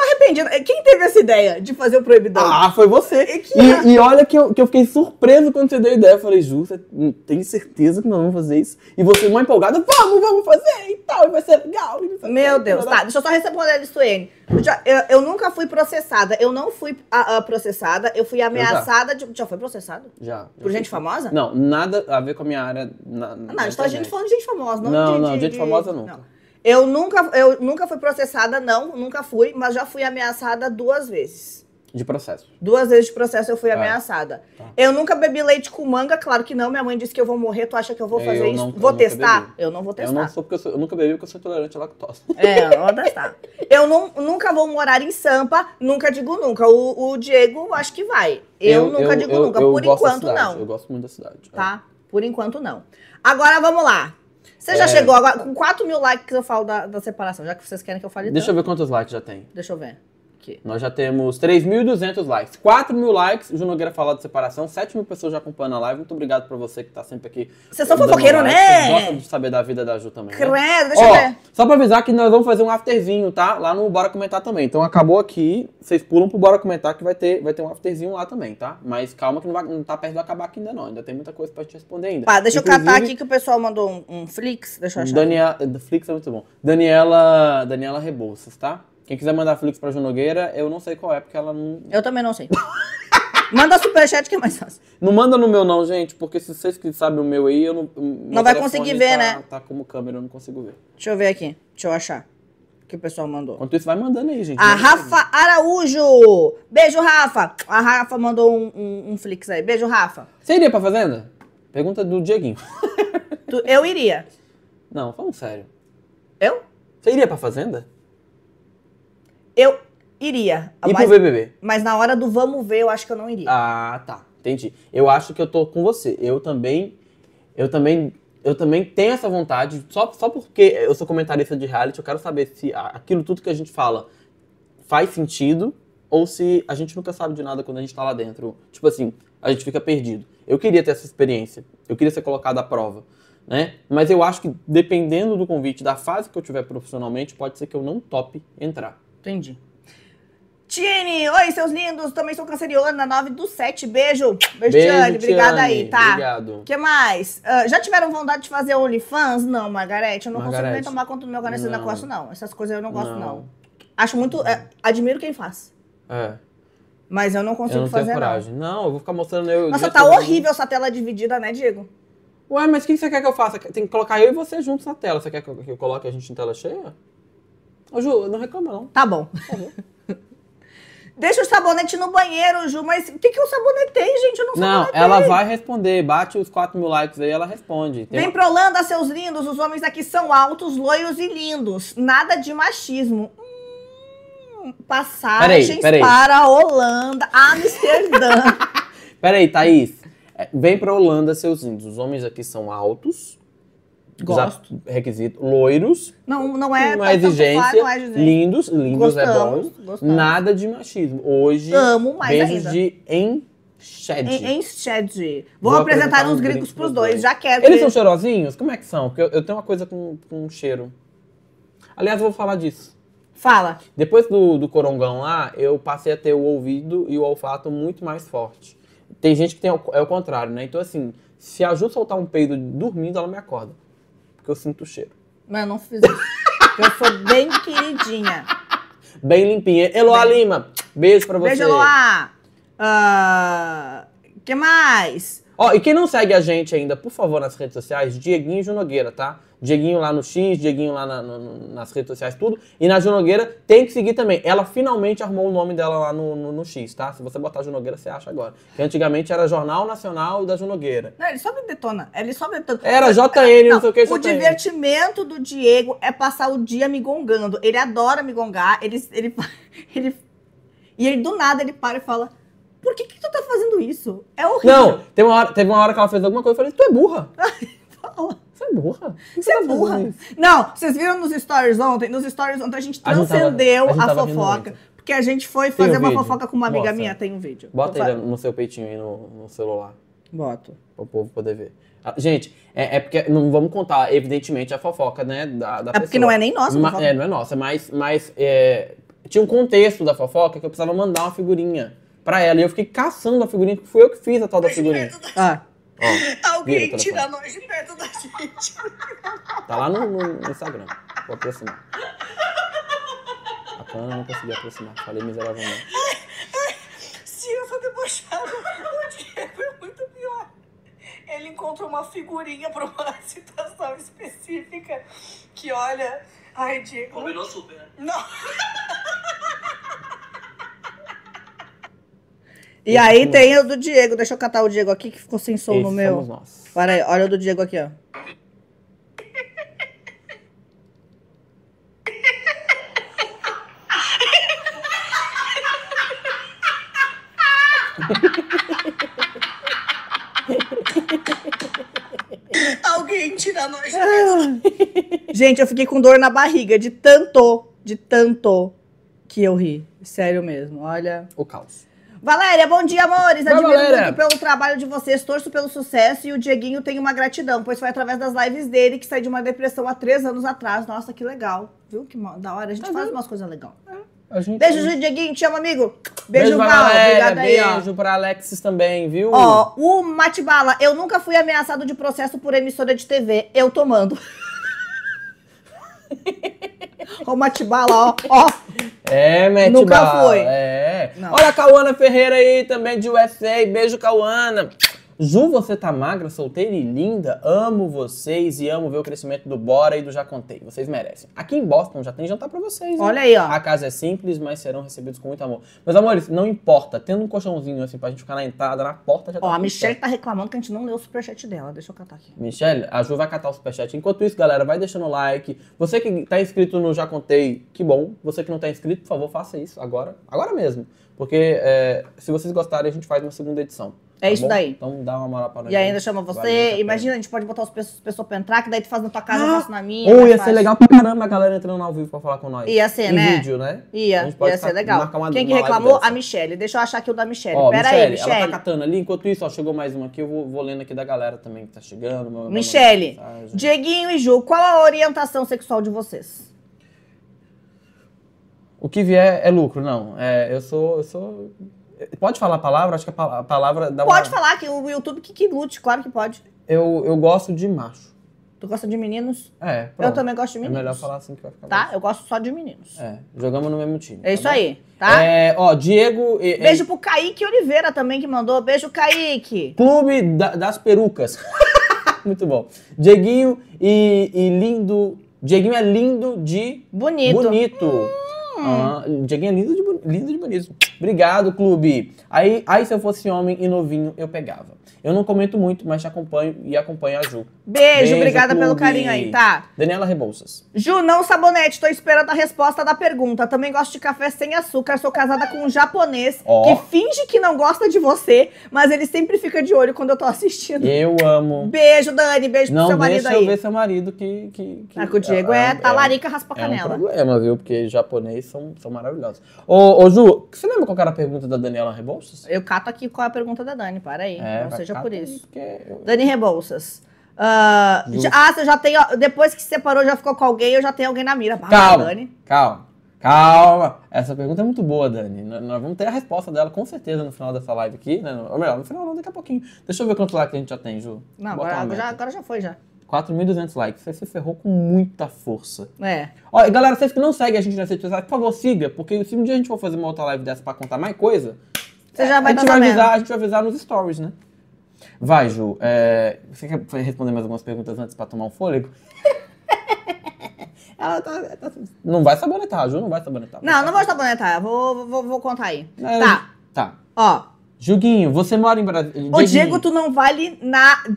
tô tá arrependida. Quem teve essa ideia de fazer o proibidão? Ah, foi você. E, que... e, é? e olha que eu, que eu fiquei surpreso quando você deu a ideia. Eu falei, Ju, você tem certeza que nós vamos fazer isso? E você, mó empolgada, vamos, vamos fazer e tal, e vai ser legal. Meu Deus, tá. Deixa eu só responder a Suene. Eu, eu, nunca fui processada. Eu não fui a, ah, a ah, processada, eu fui ameaçada já. de. Já foi processada? Já. Por gente fui. famosa? Não, nada a ver com a minha área. Na, ah, na não, a tá gente falando de gente famosa, não Não, de, não, de, gente famosa nunca. Não. Eu nunca, eu nunca fui processada, não, nunca fui, mas já fui ameaçada duas vezes. De processo. Duas vezes de processo eu fui ah. ameaçada. Tá. Eu nunca bebi leite com manga, claro que não. Minha mãe disse que eu vou morrer, tu acha que eu vou fazer eu isso? vou eu testar? Eu não vou testar. Eu não sou porque eu, sou, eu nunca bebi porque eu sou intolerante à lactose. É, eu vou testar. eu não, nunca vou morar em Sampa, nunca digo nunca. O, o Diego acho que vai. Eu, nunca digo nunca. Por enquanto, não. Eu gosto muito da cidade. É. Tá? É. Por enquanto, não. Agora vamos lá. Você já é... chegou agora com 4 mil likes que eu falo da, da separação, já que vocês querem que eu fale Deixa tanto. eu ver quantos likes já tem. Deixa eu ver quê? Nós já temos 3.200 likes, 4 mil likes, o Junogueira falou de separação, 7 mil pessoas já acompanhando a live. Muito obrigado pra você que tá sempre aqui. Vocês são fofoqueiros, né? Vocês gostam de saber da vida da Ju também. Né? Credo, né? deixa Ó, eu ver. Só pra avisar que nós vamos fazer um afterzinho, tá? Lá no Bora Comentar também. Então acabou aqui, vocês pulam pro Bora Comentar que vai ter, vai ter um afterzinho lá também, tá? Mas calma que não, vai, não tá perto de acabar aqui ainda não. Ainda tem muita coisa pra te responder ainda. Pá, deixa Inclusive, eu catar aqui que o pessoal mandou um, um Flix. Deixa eu achar. Daniela, Flix é muito bom. Daniela, Daniela Rebouças, tá? Quem quiser mandar Flix pra Ju Nogueira, eu não sei qual é, porque ela não. Eu também não sei. *laughs* Manda superchat que é mais fácil. Não manda no meu, não, gente, porque se vocês que sabem o meu aí, eu não. Não vai conseguir ver, tá, né? Tá como câmera, eu não consigo ver. Deixa eu ver aqui. Deixa eu achar. O que o pessoal mandou. Enquanto isso, vai mandando aí, gente. A Rafa Araújo! Beijo, Rafa! A Rafa mandou um, um, um flix aí. Beijo, Rafa. Você iria pra fazenda? Pergunta do Dieguinho. eu iria. Não, falando sério. Eu? Você iria pra fazenda? Eu iria. E mas, pro BBB? Mas na hora do vamos ver, eu acho que eu não iria. Ah, tá. Entendi. Eu acho que eu tô com você. Eu também. Eu também. Eu também tenho essa vontade, só, só porque eu sou comentarista de reality, eu quero saber se aquilo tudo que a gente fala faz sentido ou se a gente nunca sabe de nada quando a gente tá lá dentro. Tipo assim, a gente fica perdido. Eu queria ter essa experiência, eu queria ser colocado à prova. Né? Mas eu acho que dependendo do convite, da fase que eu tiver profissionalmente, pode ser que eu não tope entrar. Entendi. Tiene, oi, seus lindos. Também sou canceriana, 9 do 7. Beijo. Beijo, Beijo Tiane. Obrigada aí, tá? Obrigado. O que mais? Uh, já tiveram vontade de fazer OnlyFans? Não, Margarete. Eu não Margarete. consigo nem tomar conta do meu canal não. negócio, não. Essas coisas eu não gosto, não. não. Acho muito. É, admiro quem faz. É. Mas eu não consigo eu não fazer. Tenho coragem. Não. não, eu vou ficar mostrando eu. Nossa, tá horrível essa tela dividida, né, Diego? Ué, mas o que você quer que eu faça? Tem que colocar eu e você juntos na tela. Você quer que eu coloque a gente em tela cheia? Ô, Ju, não reclama, não. Tá bom. *laughs* Deixa o sabonete no banheiro, Ju, mas o que, que o sabonete tem, gente? Eu não sei. Não, sabonetei. ela vai responder. Bate os 4 mil likes aí, ela responde. Tem Vem uma... pra Holanda, seus lindos. Os homens aqui são altos, loiros e lindos. Nada de machismo. Hum, passagens peraí, peraí. para a Holanda, Amsterdã. *laughs* peraí, Thaís. É, vem pra Holanda, seus lindos. Os homens aqui são altos, Gosto. Requisito. Loiros. Não, não é. Não é exigência. Claro, é Lindos, lindos gostamos, é bom. Gostamos. Nada de machismo. Hoje. Amo mais beijos ainda. de em Shed. Em, shed. Vou, Vou apresentar, apresentar uns gringos pros dois. dois. Já quero. Eles ver. são cheirosinhos? Como é que são? Porque eu, eu tenho uma coisa com, com cheiro. Aliás, eu vou falar disso. Fala. Depois do, do corongão lá, eu passei a ter o ouvido e o olfato muito mais forte. Tem gente que tem, é o contrário, né? Então, assim, se a Ju soltar um peido dormindo, ela me acorda porque eu sinto o cheiro. Mas eu não fiz isso. eu sou bem queridinha. Bem limpinha. Eloá bem... Lima, beijo pra você. Beijo, Eloá. O uh, ah, que mais? Ó, e quem não segue a gente ainda, por favor, nas redes sociais, Dieguinho e Junogueira, tá? Dieguinho lá no X, Dieguinho lá na, no, nas redes sociais, tudo. E na Junogueira tem que seguir também. Ela finalmente arrumou o nome dela lá no, no, no X, tá? Se você botar Junogueira, você acha agora. Que antigamente era Jornal Nacional da Junogueira. Não, ele só me detona. Ele só me detona. Era JN, não, não sei o que. O JN. divertimento do Diego é passar o dia me gongando. Ele adora me gongar. Ele, ele, *laughs* ele, e ele do nada ele para e fala por que, que tu tá fazendo isso? É horrível. Não, teve uma hora, teve uma hora que ela fez alguma coisa e eu falei, tu é burra. *laughs* Fala. Você é burra? Você é tá burra. Não, vocês viram nos stories ontem? Nos stories ontem a gente transcendeu a, gente tava, a, gente a fofoca. Porque a gente foi fazer um uma fofoca com uma amiga minha, tem um vídeo. Bota ele no seu peitinho aí no, no celular. Boto. Para o povo poder ver. Ah, gente, é, é, porque não vamos contar, evidentemente, a fofoca, né? Da, da é porque não é nem nossa. Ma, é, não é nossa, mas, mas é, tinha um contexto da fofoca que eu precisava mandar uma figurinha pra ela. E eu fiquei caçando a figurinha, porque fui eu que fiz a tal da figurinha. Ah. Ó, Alguém tira nós de perto da gente. Tá lá no, no Instagram. Vou aproximar. A câmera não conseguiu aproximar. Falei miseravelmente. Se eu for debochada. *laughs* O Diego é muito pior. Ele encontrou uma figurinha pra uma *laughs* situação específica que olha. Ai, Diego. Combinou super, né? Não. *laughs* E aí tem é o do Diego. Deixa eu catar o Diego aqui que ficou sem som Esse no meu. Para aí, olha o do Diego aqui, ó. Alguém tira nós ah. Gente, eu fiquei com dor na barriga de tanto, de tanto que eu ri. Sério mesmo, olha. O caos. Valéria, bom dia, amores. Admiro Valéria. muito pelo trabalho de vocês, torço pelo sucesso e o Dieguinho tem uma gratidão, pois foi através das lives dele que saiu de uma depressão há três anos atrás. Nossa, que legal. Viu? Que da hora. A gente tá faz vendo? umas coisas legais. É. Gente... Beijo, é Dieguinho. Te amo, amigo. Beijo, Beijo Val. Obrigada Beijo aí, Beijo pra Alexis também, viu? Ó, o Matibala. Eu nunca fui ameaçado de processo por emissora de TV. Eu tomando. *laughs* Ó, o Matibala, ó, ó. É, Matibala. Nunca foi. É. Não. Olha a Cauana Ferreira aí também de USA. Beijo, Cauana. Ju, você tá magra, solteira e linda. Amo vocês e amo ver o crescimento do Bora e do Já Contei. Vocês merecem. Aqui em Boston já tem jantar para vocês. Hein? Olha aí, ó. A casa é simples, mas serão recebidos com muito amor. Meus amores, não importa. Tendo um colchãozinho assim pra gente ficar na entrada, na porta já tá. Ó, a Michelle tá reclamando que a gente não leu o superchat dela. Deixa eu catar aqui. Michelle, a Ju vai catar o superchat. Enquanto isso, galera, vai deixando o like. Você que tá inscrito no Já Contei, que bom. Você que não tá inscrito, por favor, faça isso agora. Agora mesmo. Porque é, se vocês gostarem, a gente faz uma segunda edição. É tá isso bom? daí. Então dá uma moral pra nós. E ainda chama você. Valeu, Imagina, a gente pode botar as pessoas pra entrar, que daí tu faz na tua casa, ah! eu faço na minha. Ou ia faz. ser legal pra caramba a galera entrando ao vivo pra falar com nós. Ia ser, em né? vídeo, né? Ia. Ia ser legal. Uma, Quem que reclamou? A Michelle. Deixa eu achar aqui o da Michelle. Ó, Pera Michele, aí, Michelle. Ela tá catando ali. Enquanto isso, ó, chegou mais uma aqui. Eu vou, vou lendo aqui da galera também que tá chegando. É Michelle, Dieguinho e Ju, qual a orientação sexual de vocês? O que vier é lucro, não. É, eu sou. Eu sou Pode falar a palavra? Acho que a palavra dá Pode uma... falar, que o YouTube que, que lute, claro que pode. Eu, eu gosto de macho. Tu gosta de meninos? É. Pronto. Eu também gosto de meninos. É melhor falar assim que vai ficar Tá? Mais. Eu gosto só de meninos. É. Jogamos no mesmo time. É tá isso bom? aí, tá? É, ó, Diego. Beijo é... pro Kaique Oliveira também que mandou. Beijo, Kaique. Clube da, das Perucas. *laughs* Muito bom. Dieguinho e, e, lindo. Dieguinho é lindo de. Bonito. Bonito. Hum. Ah, Dieguinho é lindo de bonito lindo de bonito. Obrigado, clube. Aí, aí se eu fosse homem e novinho, eu pegava. Eu não comento muito, mas te acompanho e acompanho a Ju. Beijo, Beijo obrigada clube. pelo carinho aí, tá? Daniela Rebouças. Ju, não sabonete, tô esperando a resposta da pergunta. Também gosto de café sem açúcar, sou casada com um japonês oh. que finge que não gosta de você, mas ele sempre fica de olho quando eu tô assistindo. Eu amo. Beijo, Dani. Beijo não pro seu marido aí. Não deixa eu ver seu marido que... que, que ah, que o Diego é, é talarica é, raspa canela. É um tá é é problema, viu? Porque japonês são, são maravilhosos. Ô, ô, Ju, você lembra qual era a pergunta da Daniela Rebouças? Eu cato aqui qual é a pergunta da Dani, para aí. É, não seja seja por isso. É, eu... Dani Rebouças. Uh, já, ah, você já tem. depois que se separou, já ficou com alguém, eu já tenho alguém na mira. Bah, calma, Dani. calma, calma. Essa pergunta é muito boa, Dani. Nós, vamos ter a resposta dela com certeza no final dessa live aqui. Né? Ou melhor, no final não, daqui a pouquinho. Deixa eu ver quanto like a gente já tem, Ju. Não, agora já, agora já foi já. 4.200 likes. Você se ferrou com muita força. É. Olha, galera, vocês que não seguem a gente nas redes sociais, por favor, siga, porque se um dia a gente for fazer uma outra live dessa pra contar mais coisa, Você é, já vai a tá gente vai avisar, a gente vai avisar nos stories, né? Vai, Ju. É... Você quer responder mais algumas perguntas antes para tomar um fôlego? *laughs* Ela tá, tá... Assim. Não vai sabonetar, Ju não vai sabonetar. Não, não vou sabonetar. Vou, vou, vou contar aí. É, tá. Tá. Ó, Juguinho, você mora em Brasília. Ô, Diego, tu não vale nada.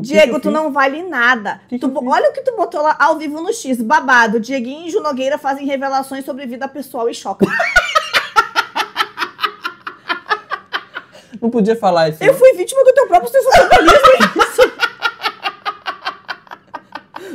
Diego, tu não vale nada. tu... Olha o que tu botou lá ao vivo no X, babado. Dieguinho e Ju fazem revelações sobre vida pessoal e choca. *laughs* Não podia falar isso. Eu fui vítima do teu próprio sensacionalismo.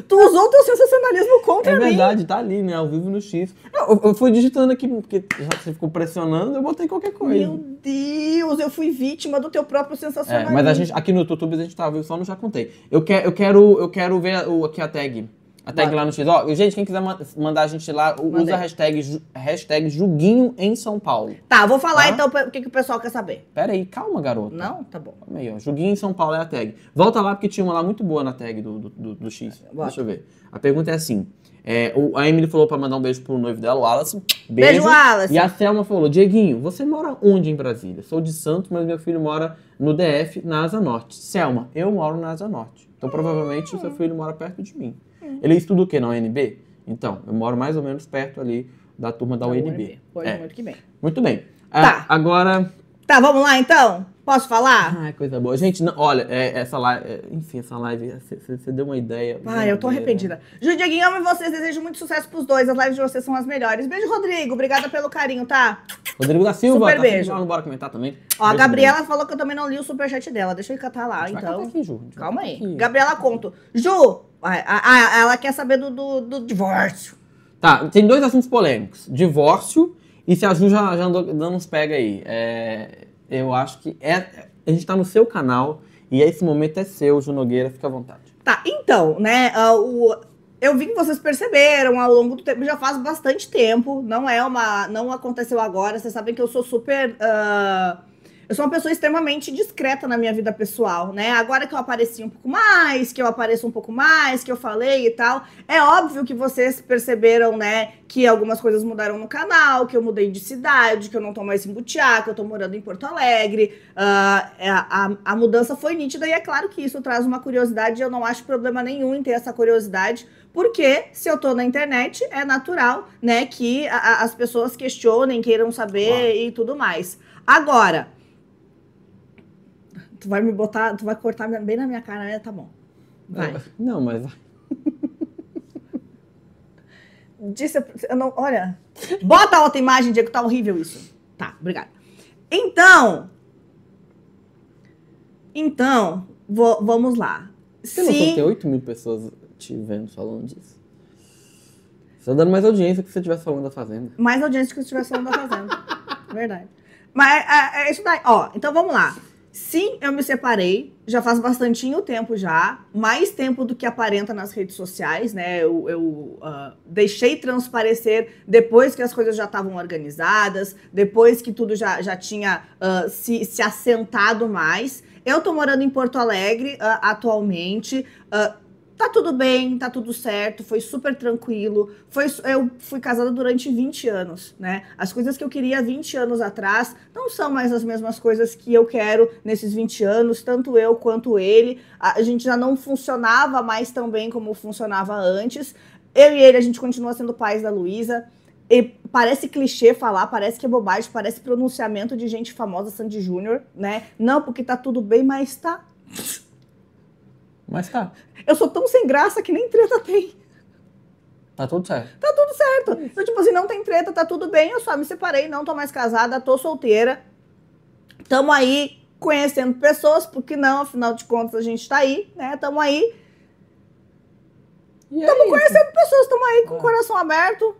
tu usou o teu sensacionalismo contra é mim. É verdade, mim. tá ali, né? Ao vivo no X. Eu, eu, fui digitando aqui, porque já você ficou pressionando, eu botei qualquer coisa. Meu Deus, eu fui vítima do teu próprio sensacionalismo. É, mas a gente, aqui no YouTube a gente tá viu, só não já contei. Eu, quer, eu, quero, eu quero ver o, aqui a tag. A tag lá no X. Ó, gente, quem quiser mandar a gente lá, Mandei. usa a hashtag, hashtag Juguinho em São Paulo. Tá, vou falar tá? então o que, que o pessoal quer saber. Pera aí, calma, garoto. Não? Tá bom. Calma aí, ó. Juguinho em São Paulo é a tag. Volta lá porque tinha uma lá muito boa na tag do, do, do, do X. Bota. É, Deixa eu ver. A pergunta é assim. É, o, a Emily falou pra mandar um beijo pro noivo dela, o Wallace. Beijo, beijo Wallace. E a Selma falou: Dieguinho, você mora onde em Brasília? Sou de Santos, mas meu filho mora no DF, na Asa Norte. Selma, eu moro na Asa Norte. Então provavelmente o seu hum. filho mora perto de mim. Uhum. Ele estuda o quê na UNB? Então, eu moro mais ou menos perto ali da turma da, da UNB. UNB. Pois é. muito que bem. Muito bem. Ah, tá. Ah, agora. Tá, vamos lá então? Posso falar? Ah, é coisa boa. Gente, não, olha, é, essa live. É, enfim, essa live, você deu uma ideia. Ah, eu tô arrependida. Ju Dieguinho, amo vocês. Desejo muito sucesso pros dois. As lives de vocês são as melhores. Beijo, Rodrigo. Obrigada pelo carinho, tá? Rodrigo da Silva. Super tá beijo. Lá, bora comentar também. Ó, beijo a Gabriela beijo. falou que eu também não li o superchat dela. Deixa eu catar lá, então. aqui, Ju. Calma aí. Aqui. Gabriela, conto. Ju, a, a, ela quer saber do, do, do, divórcio. Tá, tem dois assuntos polêmicos: divórcio e se a Ju já, já andou dando uns pega aí. É, eu acho que é, a gente tá no seu canal e esse momento é seu, Ju Nogueira, fica à vontade. Tá, então, né, o, eu vi que vocês perceberam ao longo do tempo, já faz bastante tempo, não é uma. Não aconteceu agora, vocês sabem que eu sou super. Uh, eu sou uma pessoa extremamente discreta na minha vida pessoal, né? Agora que eu apareci um pouco mais, que eu apareço um pouco mais, que eu falei e tal, é óbvio que vocês perceberam, né, que algumas coisas mudaram no canal, que eu mudei de cidade, que eu não tô mais em Butiá, que eu tô morando em Porto Alegre. Uh, ah, a, é, a, a mudança foi nítida e é claro que isso traz uma curiosidade, eu não acho problema nenhum em ter essa curiosidade, porque se eu tô na internet, é natural, né, que a, as pessoas questionem, queiram saber Uau. e tudo mais. Agora, tu vai me botar, tu vai cortar bem na minha cara, né? Tá bom. Vai. É, não, mas *laughs* Disse, eu não, olha, bota outra imagem, Diego, tá horrível isso. Tá, obrigada. Então, então, vou, vamos lá. Você Se... notou 8 mil pessoas te vendo falando disso? Você tá dando mais audiência que você estivesse falando da Fazenda. Mais audiência que se estivesse falando da Fazenda. *laughs* Verdade. Mas é, é isso daí. Ó, então vamos lá. Sim, eu me separei, já faz bastantinho tempo já, mais tempo do que aparenta nas redes sociais, né? Eu, eu uh, deixei transparecer depois que as coisas já estavam organizadas, depois que tudo já, já tinha uh, se, se assentado mais. Eu tô morando em Porto Alegre uh, atualmente. Uh, tá tudo bem, tá tudo certo, foi super tranquilo. Foi, eu fui casada durante 20 anos, né? As coisas que eu queria 20 anos atrás não são mais as mesmas coisas que eu quero nesses 20 anos, tanto eu quanto ele. A, a gente já não funcionava mais tão bem como funcionava antes. Eu e ele, a gente continua sendo pais da Luísa. E parece clichê falar, parece que é bobagem, parece pronunciamento de gente famosa, Sandy Júnior, né? Não, porque tá tudo bem, mas tá mas tá. Eu sou tão sem graça que nem treta tem. Tá tudo certo. Tá tudo certo. Eu, tipo assim, não tem treta, tá tudo bem, eu só me separei, não tô mais casada, tô solteira. Tamo aí conhecendo pessoas, porque não, afinal de contas a gente tá aí, né? Tamo aí. É tamo é conhecendo pessoas, tamo aí com o é. coração aberto,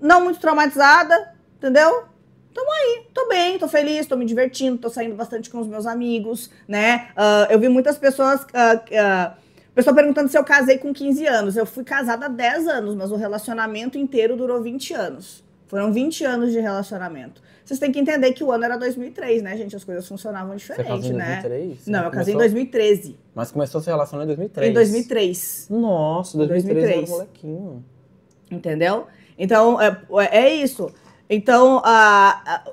não muito traumatizada, entendeu? Tamo aí, tô bem, tô feliz, tô me divertindo, tô saindo bastante com os meus amigos, né? Uh, eu vi muitas pessoas. Uh, ah, uh, ah, Pessoal perguntando se eu casei com 15 anos. Eu fui casada há 10 anos, mas o relacionamento inteiro durou 20 anos. Foram 20 anos de relacionamento. Vocês têm que entender que o ano era 2003, né, gente? As coisas funcionavam diferente, Você casou né? 2003? Não, eu casei em 2013. Mas começou a se relacionar em 2003? Em 2003. Nossa, 2003, 2003. era um molequinho. Entendeu? Então, é, é isso. Então, a, a,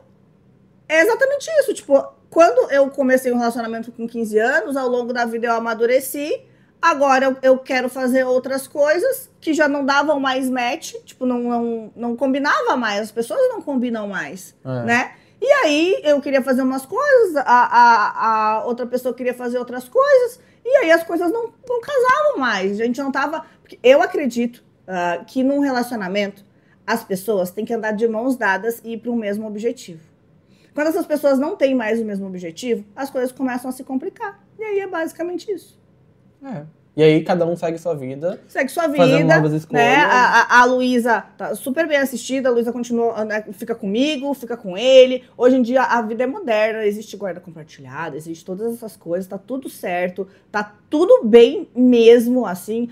é exatamente isso. Tipo, quando eu comecei um relacionamento com 15 anos, ao longo da vida eu amadureci. Agora eu, eu quero fazer outras coisas que já não davam mais match, tipo, não, não, não combinava mais, as pessoas não combinam mais, é. né? E aí eu queria fazer umas coisas, a, a, a outra pessoa queria fazer outras coisas, e aí as coisas não, não casavam mais. A gente não tava. Eu acredito uh, que num relacionamento as pessoas têm que andar de mãos dadas e ir para o mesmo objetivo. Quando essas pessoas não têm mais o mesmo objetivo, as coisas começam a se complicar. E aí é basicamente isso. É. E aí cada um segue sua vida. Segue sua vida. Fazendo novas né? escolhas. Né? A, a, a Luísa tá super bem assistida, a Luísa continua, né? fica comigo, fica com ele. Hoje em dia a vida é moderna, existe guarda compartilhada, existe todas essas coisas, tá tudo certo, tá tudo bem mesmo, assim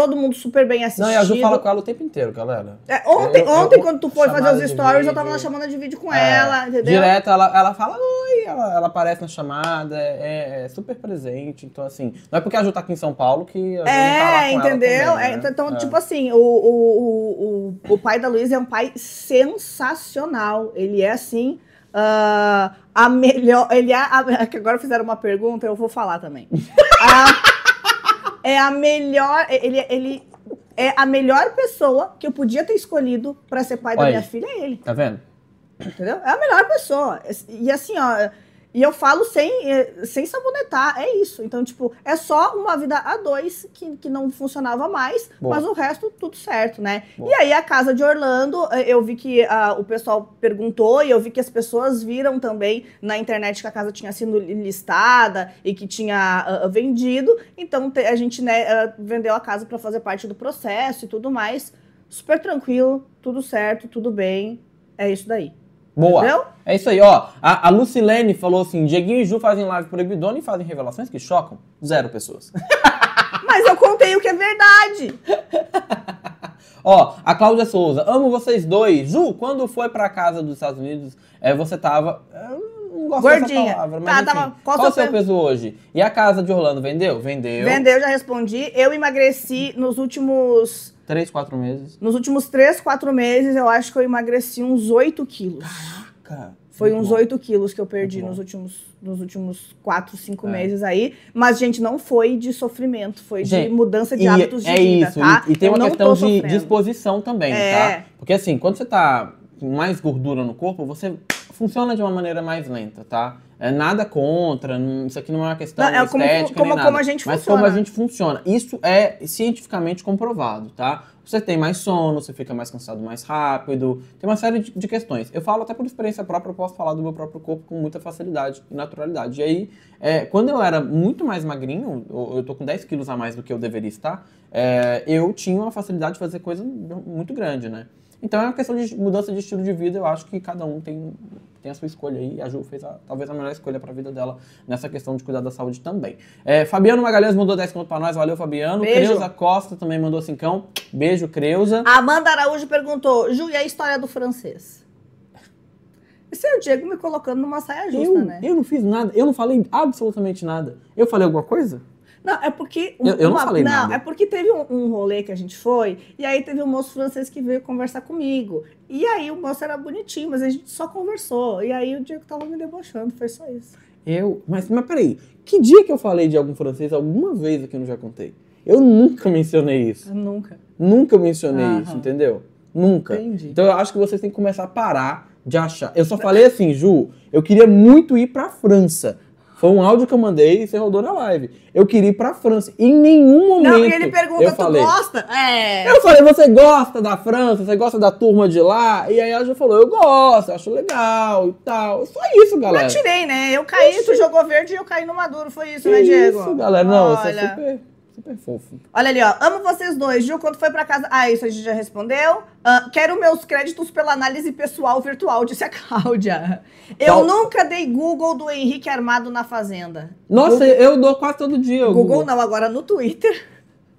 todo mundo super bem assistido. Não, e a Ju fala com ela o tempo inteiro, galera. É, ontem, eu, eu, ontem eu, quando tu foi fazer os stories, vídeo, eu tava na chamada de vídeo com é, ela, entendeu? Direto, ela, ela fala oi, ela, ela aparece na chamada, é, é, é super presente. Então, assim, não é porque a Ju tá aqui em São Paulo que a Ju é, não tá é, entendeu? Também, né? É, então, então tipo assim, o, o, o, o pai da Luísa é um pai sensacional. Ele é, assim... Uh, a melhor. Ele é. A, *laughs* agora fizeram uma pergunta, eu vou falar também. a, *laughs* ah, é a melhor. Ele, ele é a melhor pessoa que eu podia ter escolhido para ser pai Olha, da minha filha é ele. Tá vendo? Entendeu? É a melhor pessoa. E assim, ó e eu falo sem, eh, sem sabonetar, é isso. Então, tipo, é só uma vida a dois que, que não funcionava mais, mas o resto tudo certo, né? E aí a casa de Orlando, eh, eu vi que uh, o pessoal perguntou e eu vi que as pessoas viram também na internet que a casa tinha sido listada e que tinha uh, vendido. Então a gente né, uh, vendeu a casa para fazer parte do processo e tudo mais. Super tranquilo, tudo certo, tudo bem. É isso daí. Boa. Entendeu? É isso aí, ó. A, a Lucilene falou assim: Dieguinho e Ju fazem live proibidona e fazem revelações que chocam zero pessoas. *laughs* Mas eu contei o que é verdade. *laughs* ó, a Cláudia Souza, amo vocês dois. Ju, quando foi pra casa dos Estados Unidos, é, você tava. Hum, gosto Gordinha. dessa palavra, mas tá, enfim, tava, assim, qual, qual o seu peso? hoje? E a casa de Orlando vendeu? Vendeu. Vendeu, já respondi. Eu emagreci nos últimos... Três, quatro meses. Nos últimos três, quatro meses, eu acho que eu emagreci uns 8 quilos. Caraca! Foi uns 8 quilos que eu perdi nos últimos, nos últimos 4, 5 é. meses aí. Mas, gente, não foi de sofrimento, foi gente, de mudança de hábitos é de vida, isso. tá? E, e tem eu uma questão de disposição também, tá? é. tá? Porque assim, quando você tá com mais gordura no corpo, você funciona de uma maneira mais lenta, tá? É nada contra, isso aqui não é uma questão não, é como, estética como, nem nada, como a gente mas funciona. como a gente funciona. Isso é cientificamente comprovado, tá? Você tem mais sono, você fica mais cansado mais rápido, tem uma série de, de questões. Eu falo até por experiência própria, eu posso falar do meu próprio corpo com muita facilidade e naturalidade. E aí, é, quando eu era muito mais magrinho, eu, eu tô com 10 quilos a mais do que eu deveria estar, é, eu tinha uma facilidade de fazer coisa muito grande, né? Então é uma questão de mudança de estilo de vida, eu acho que cada um tem, tem a sua escolha aí. A Ju fez a, talvez a melhor escolha para a vida dela nessa questão de cuidar da saúde também. É, Fabiano Magalhães mandou 10 contos para nós, valeu Fabiano. Beijo. Creuza Costa também mandou 5, beijo Creuza. Amanda Araújo perguntou, Ju, e a história do francês? Isso é o Diego me colocando numa saia justa, eu, né? Eu não fiz nada, eu não falei absolutamente nada. Eu falei alguma coisa? Não, é porque. Eu, eu não falei não, nada. é porque teve um, um rolê que a gente foi, e aí teve um moço francês que veio conversar comigo. E aí o moço era bonitinho, mas a gente só conversou. E aí o Diego tava me debochando, foi só isso. Eu. Mas, mas peraí, que dia que eu falei de algum francês alguma vez aqui no Já Contei? Eu nunca mencionei isso. Eu nunca. Nunca mencionei Aham. isso, entendeu? Nunca. Entendi. Então eu acho que vocês têm que começar a parar de achar. Eu só falei assim, Ju, eu queria muito ir pra França. Foi um áudio que eu mandei e você rodou na live. Eu queria ir pra França. Em nenhum momento. Não, e ele pergunta, eu tu falei, gosta? É. Eu falei, você gosta da França? Você gosta da turma de lá? E aí a Ju falou, eu gosto, acho legal e tal. Só isso, galera. Eu tirei, né? Eu caí, Oxi. tu jogou verde e eu caí no Maduro. Foi isso, né, que né, Diego? Isso, galera. Não, é Olha. você é super. Super fofo. Olha ali, ó. Amo vocês dois. Ju, quando foi pra casa. Ah, isso a gente já respondeu. Uh, quero meus créditos pela análise pessoal virtual, disse a *laughs* Cláudia. Eu nunca dei Google do Henrique Armado na Fazenda. Nossa, Google... eu dou quase todo dia. Google, Google não, agora no Twitter.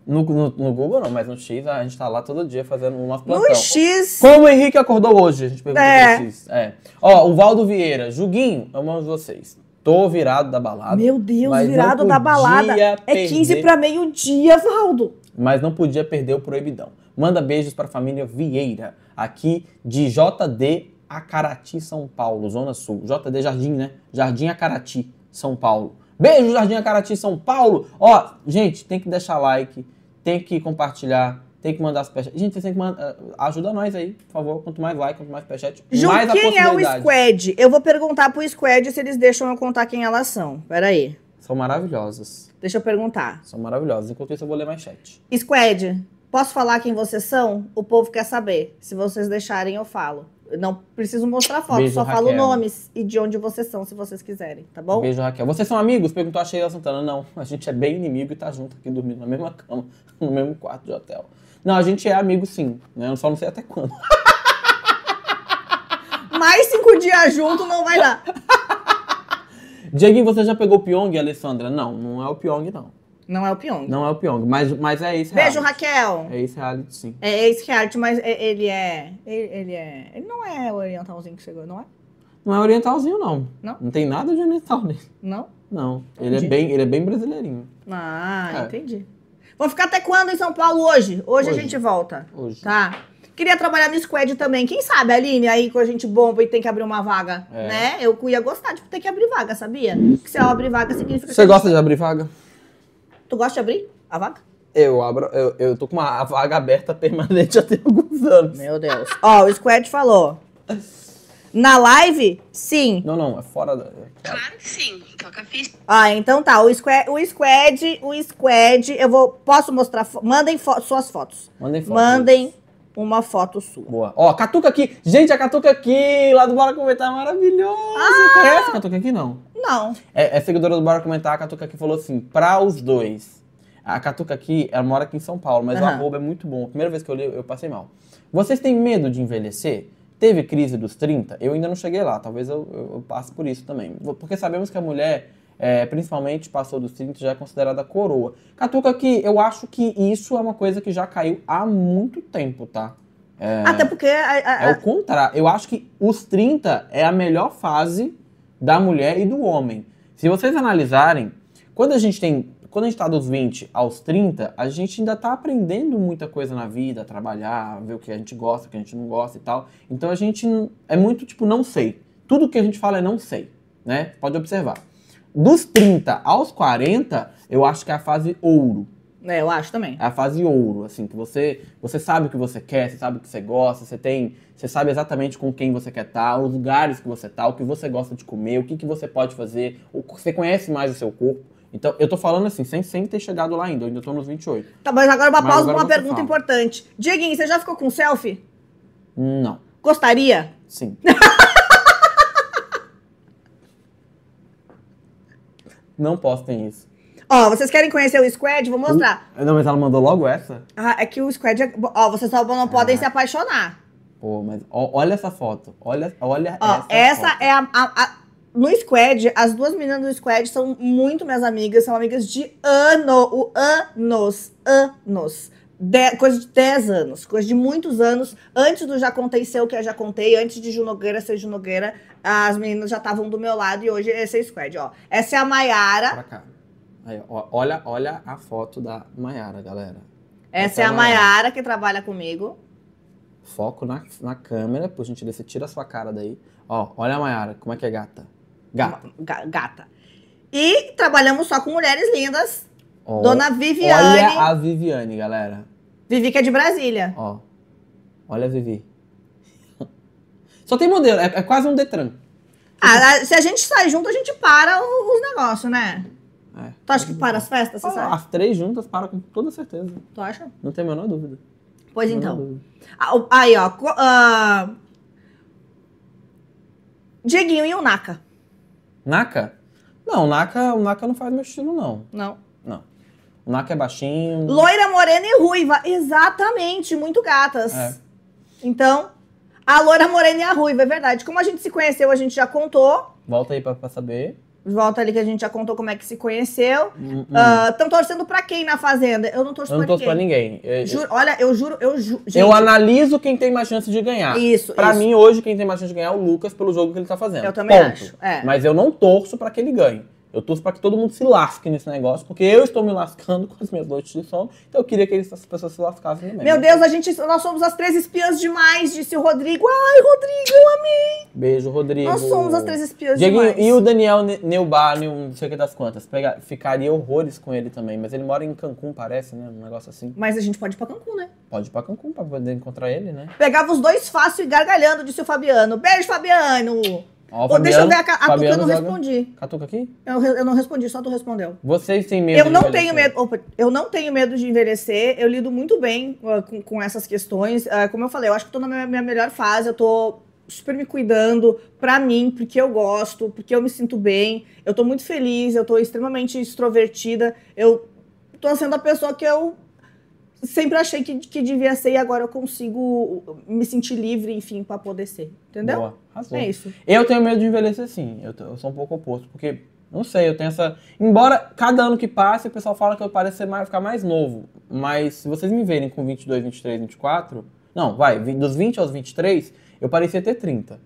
No, no, no, Google não, mas no X a gente tá lá todo dia fazendo o nosso plantão. No X! Como o Henrique acordou hoje? A gente pergunta é. X. É. Ó, o Valdo Vieira. Juguinho, amamos vocês. Tô virado da balada. Meu Deus, virado da balada. É perder, é 15 para meio-dia, Valdo. Mas não podia perder o proibidão. Manda beijos para a família Vieira, aqui de JD Acarati, São Paulo, Zona Sul. JD Jardim, né? Jardim Acarati, São Paulo. Beijo, Jardim Acarati, São Paulo. Ó, gente, tem que deixar like, tem que compartilhar tem que mandar superchat. Gente, vocês têm que mandar. Eh, ajuda nós aí, por favor. Quanto mais like, quanto mais superchat. Ju, mais quem é o Squad? Eu vou perguntar pro Squad se eles deixam eu contar quem elas são. Pera aí. São maravilhosas. Deixa eu perguntar. São maravilhosas. Enquanto isso, eu vou ler mais chat. Squad, posso falar quem vocês são? O povo quer saber. Se vocês deixarem, eu falo. não preciso mostrar foto, Beijo, só Raquel. falo nomes e de onde vocês são, se vocês quiserem, tá bom? Beijo, Raquel. Vocês são amigos? Perguntou a Sheila Santana. Não, a gente é bem inimigo e tá junto aqui dormindo na mesma cama, *laughs* no mesmo quarto de hotel. Não, a gente é amigo sim, né? Eu só não sei até quando. *laughs* Mais cinco dias junto, não vai lá. *laughs* Dieguinho, você já pegou o Pyong, Alessandra? Não, não é o Pyong, não. Não é o Pyong. Não é o Pyong, mas, mas é esse reality. Beijo, Raquel. É esse reality, sim. É esse reality, mas é, ele é... Ele, ele é... Ele não é o orientalzinho que chegou, não é? Não é orientalzinho, não. Não? Não tem nada de oriental nele. Não? Não. Ele é, bem, ele é bem brasileirinho. Ah, é. entendi. Vou ficar até quando em São Paulo hoje? Hoje, hoje. a gente volta. Hoje. Tá? Queria trabalhar no Squad também. Quem sabe, Aline, aí com a gente bomba e tem que abrir uma vaga, é. né? Eu ia gostar de ter que abrir vaga, sabia? Que se eu abrir vaga, significa Você gosta de abrir vaga? Tu gosta de abrir a vaga? Eu abro, eu, eu tô com uma vaga aberta permanente há *laughs* alguns anos. Meu Deus. Ó, o Squad falou. Na live? Sim. Não, não, é fora da. É claro que sim, toca é ficha. Ah, então tá. O squad, o squad, o squad, eu vou. Posso mostrar? Mandem fo suas fotos. Mandem fotos. Mandem uma foto sua. Boa. Ó, Catuca aqui. Gente, a Catuca aqui, lá do Bora Comentar, é maravilhoso. Ah! Conhece a Catuca aqui, não? Não. É, é, seguidora do Bora Comentar, a Catuca aqui falou assim, pra os dois. A Catuca aqui, ela mora aqui em São Paulo, mas uhum. o arroba é muito bom. A primeira vez que eu li, eu passei mal. Vocês têm medo de envelhecer? Teve crise dos 30? Eu ainda não cheguei lá, talvez eu, eu, eu passe por isso também. Porque sabemos que a mulher, é, principalmente passou dos 30, já é considerada coroa. Catuca, que eu acho que isso é uma coisa que já caiu há muito tempo, tá? É, Até porque. A, a, é o contrário. Eu acho que os 30 é a melhor fase da mulher e do homem. Se vocês analisarem, quando a gente tem quando a gente está dos 20 aos 30, a gente ainda está aprendendo muita coisa na vida, trabalhar, ver o que a gente gosta, o que a gente não gosta e tal. Então a gente é muito tipo, não sei. Tudo que a gente fala é não sei, né? Pode observar. Dos 30 aos 40, eu acho que é a fase ouro. É, eu acho também. É a fase ouro, assim, que você, você sabe o que você quer, você sabe o que você gosta, você tem, você sabe exatamente com quem você quer estar, tá, os lugares que você está, o que você gosta de comer, o que, que você pode fazer, você conhece mais o seu corpo. Então, eu tô falando assim, sem, sem ter chegado lá ainda, eu ainda tô nos 28. Tá, mas agora uma mas pausa pra uma pergunta fala. importante. Dieguinho, você já ficou com selfie? Não. Gostaria? Sim. *laughs* não postem isso. Ó, vocês querem conhecer o Squad? Vou mostrar. Uh, não, mas ela mandou logo essa? Ah, é que o Squad é... Ó, vocês só não podem ah. se apaixonar. Pô, mas ó, olha essa foto. Olha, olha ó, essa, essa foto. é a, a, a no Squad, as duas meninas do Squad são muito minhas amigas, são amigas de ano, o anos, anos. De, coisa de 10 anos, coisa de muitos anos, antes do Já Contei o que eu é já contei, antes de Junogueira ser Junogueira, as meninas já estavam do meu lado e hoje esse é Squad, ó. Essa é a Maiara. olha, olha a foto da Maiara, galera. Essa, Essa é a Maiara que trabalha comigo. Foco na, na câmera, por gentileza, tira a sua cara daí. Ó, olha a Maiara, como é que é gata. Gata. Gata. E trabalhamos só com mulheres lindas. Oh, Dona Viviane. Olha a Viviane, galera. Vivi que é de Brasília. Ó. Oh, olha a Vivi. *laughs* Só tem modelo, é, é quase um Detran. Ah, se a gente sai junto, a gente para os negócios, né? É, tu acha que para as festas, você ah, As três juntas para com toda certeza. Tu acha? Não tem a menor dúvida. Pois então. Dúvida. Ah, aí, ó. Uh... Dieguinho e o Naka. Naka? Não, Naka, o Naka não faz meu estilo, não. Não. Não. O Naka é baixinho. Loira, morena e ruiva. Exatamente, muito gatas. É. Então, a loira, morena e a ruiva, é verdade. Como a gente se conheceu, a gente já contou. Volta aí pra, pra saber. Volta ali que a gente já contou como é que se conheceu. Estão hum, hum. ah, uh, torcendo para quem na Fazenda? Eu não torço ninguém. não torço pra ninguém. É, é. Juro, olha, eu juro, eu juro. Eu analiso quem tem mais chance de ganhar. Isso. Para mim, hoje, quem tem mais chance de ganhar é o Lucas pelo jogo que ele tá fazendo. Eu também Ponto. acho. É. Mas eu não torço para que ele ganhe. Eu torço para que todo mundo se lasque nesse negócio, porque eu estou me lascando *laughs* com as minhas noites de sono, então eu queria que essas pessoas se lascassem também. Meu Deus, a gente, nós somos as três espiãs demais, disse o Rodrigo. Ai, Rodrigo, eu amei! Beijo, Rodrigo. Nós somos as três espiãs Diego, demais. E o Daniel Neubar, não sei o que das quantas, pega, ficaria horrores com ele também, mas ele mora em Cancún, parece, né? Um negócio assim. Mas a gente pode ir pra Cancún, né? Pode ir pra Cancún pra poder encontrar ele, né? Pegava os dois fácil e gargalhando, disse o Fabiano. Beijo, Fabiano! Ó, Fabiano, deixa eu ver a, a Tuca, eu não Zaga. respondi. Catuca aqui? Eu, eu não respondi, só tu respondeu. Vocês têm medo eu não tenho medo opa, Eu não tenho medo de envelhecer. Eu lido muito bem uh, com, com, essas questões. Uh, como eu falei, eu acho que estou na minha, minha, melhor fase. Eu tô super me cuidando para mim, porque eu gosto, porque eu me sinto bem. Eu estou muito feliz, eu estou extremamente extrovertida. Eu estou sendo a pessoa que eu sempre achei que, que devia ser e agora eu consigo me sentir livre, enfim, para poder ser. Entendeu? Boa, razão. É isso. Eu tenho medo de envelhecer, sim. Eu, eu sou um pouco oposto, porque não sei, eu tenho essa. Embora cada ano que passe, o pessoal fala que eu pareço mais, ficar mais novo. Mas se vocês me verem com 22, 23, 24. Não, vai, dos 20 aos 23, eu parecia ter 30.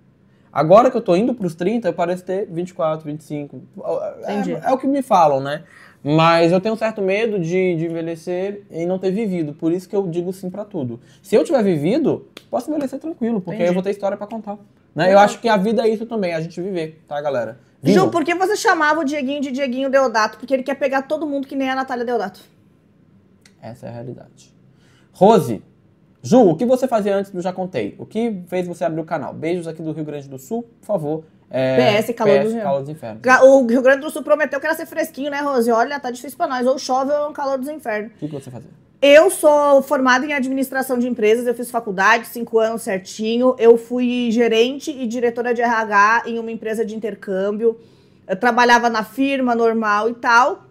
Agora que eu tô indo pros 30, eu pareço ter 24, 25. É, é, o que me falam, né? Mas eu tenho um certo medo de, de envelhecer e não ter vivido. Por isso que eu digo sim para tudo. Se eu tiver vivido, posso envelhecer tranquilo, porque Entendi. eu vou ter história para contar. Né? Eu acho que a vida é isso também, a gente viver, tá, galera? Vivo. Ju, por que você chamava o Dieguinho de Dieguinho Deodato? Porque ele quer pegar todo mundo que nem a Natália Deodato. Essa é a realidade. Rose, Ju, o que você fazia antes do Já Contei? O que fez você abrir o canal? Beijos aqui do Rio Grande do Sul, por favor, é, PS, calor, PS, do calor dos infernos. O Rio Grande do Sul prometeu que era ser fresquinho, né, Rose? Olha, tá difícil pra nós. Ou chove ou é um calor dos infernos. O que, que você fazia? Eu sou formada em administração de empresas, eu fiz faculdade, cinco anos certinho. Eu fui gerente e diretora de RH em uma empresa de intercâmbio. Eu trabalhava na firma normal e tal.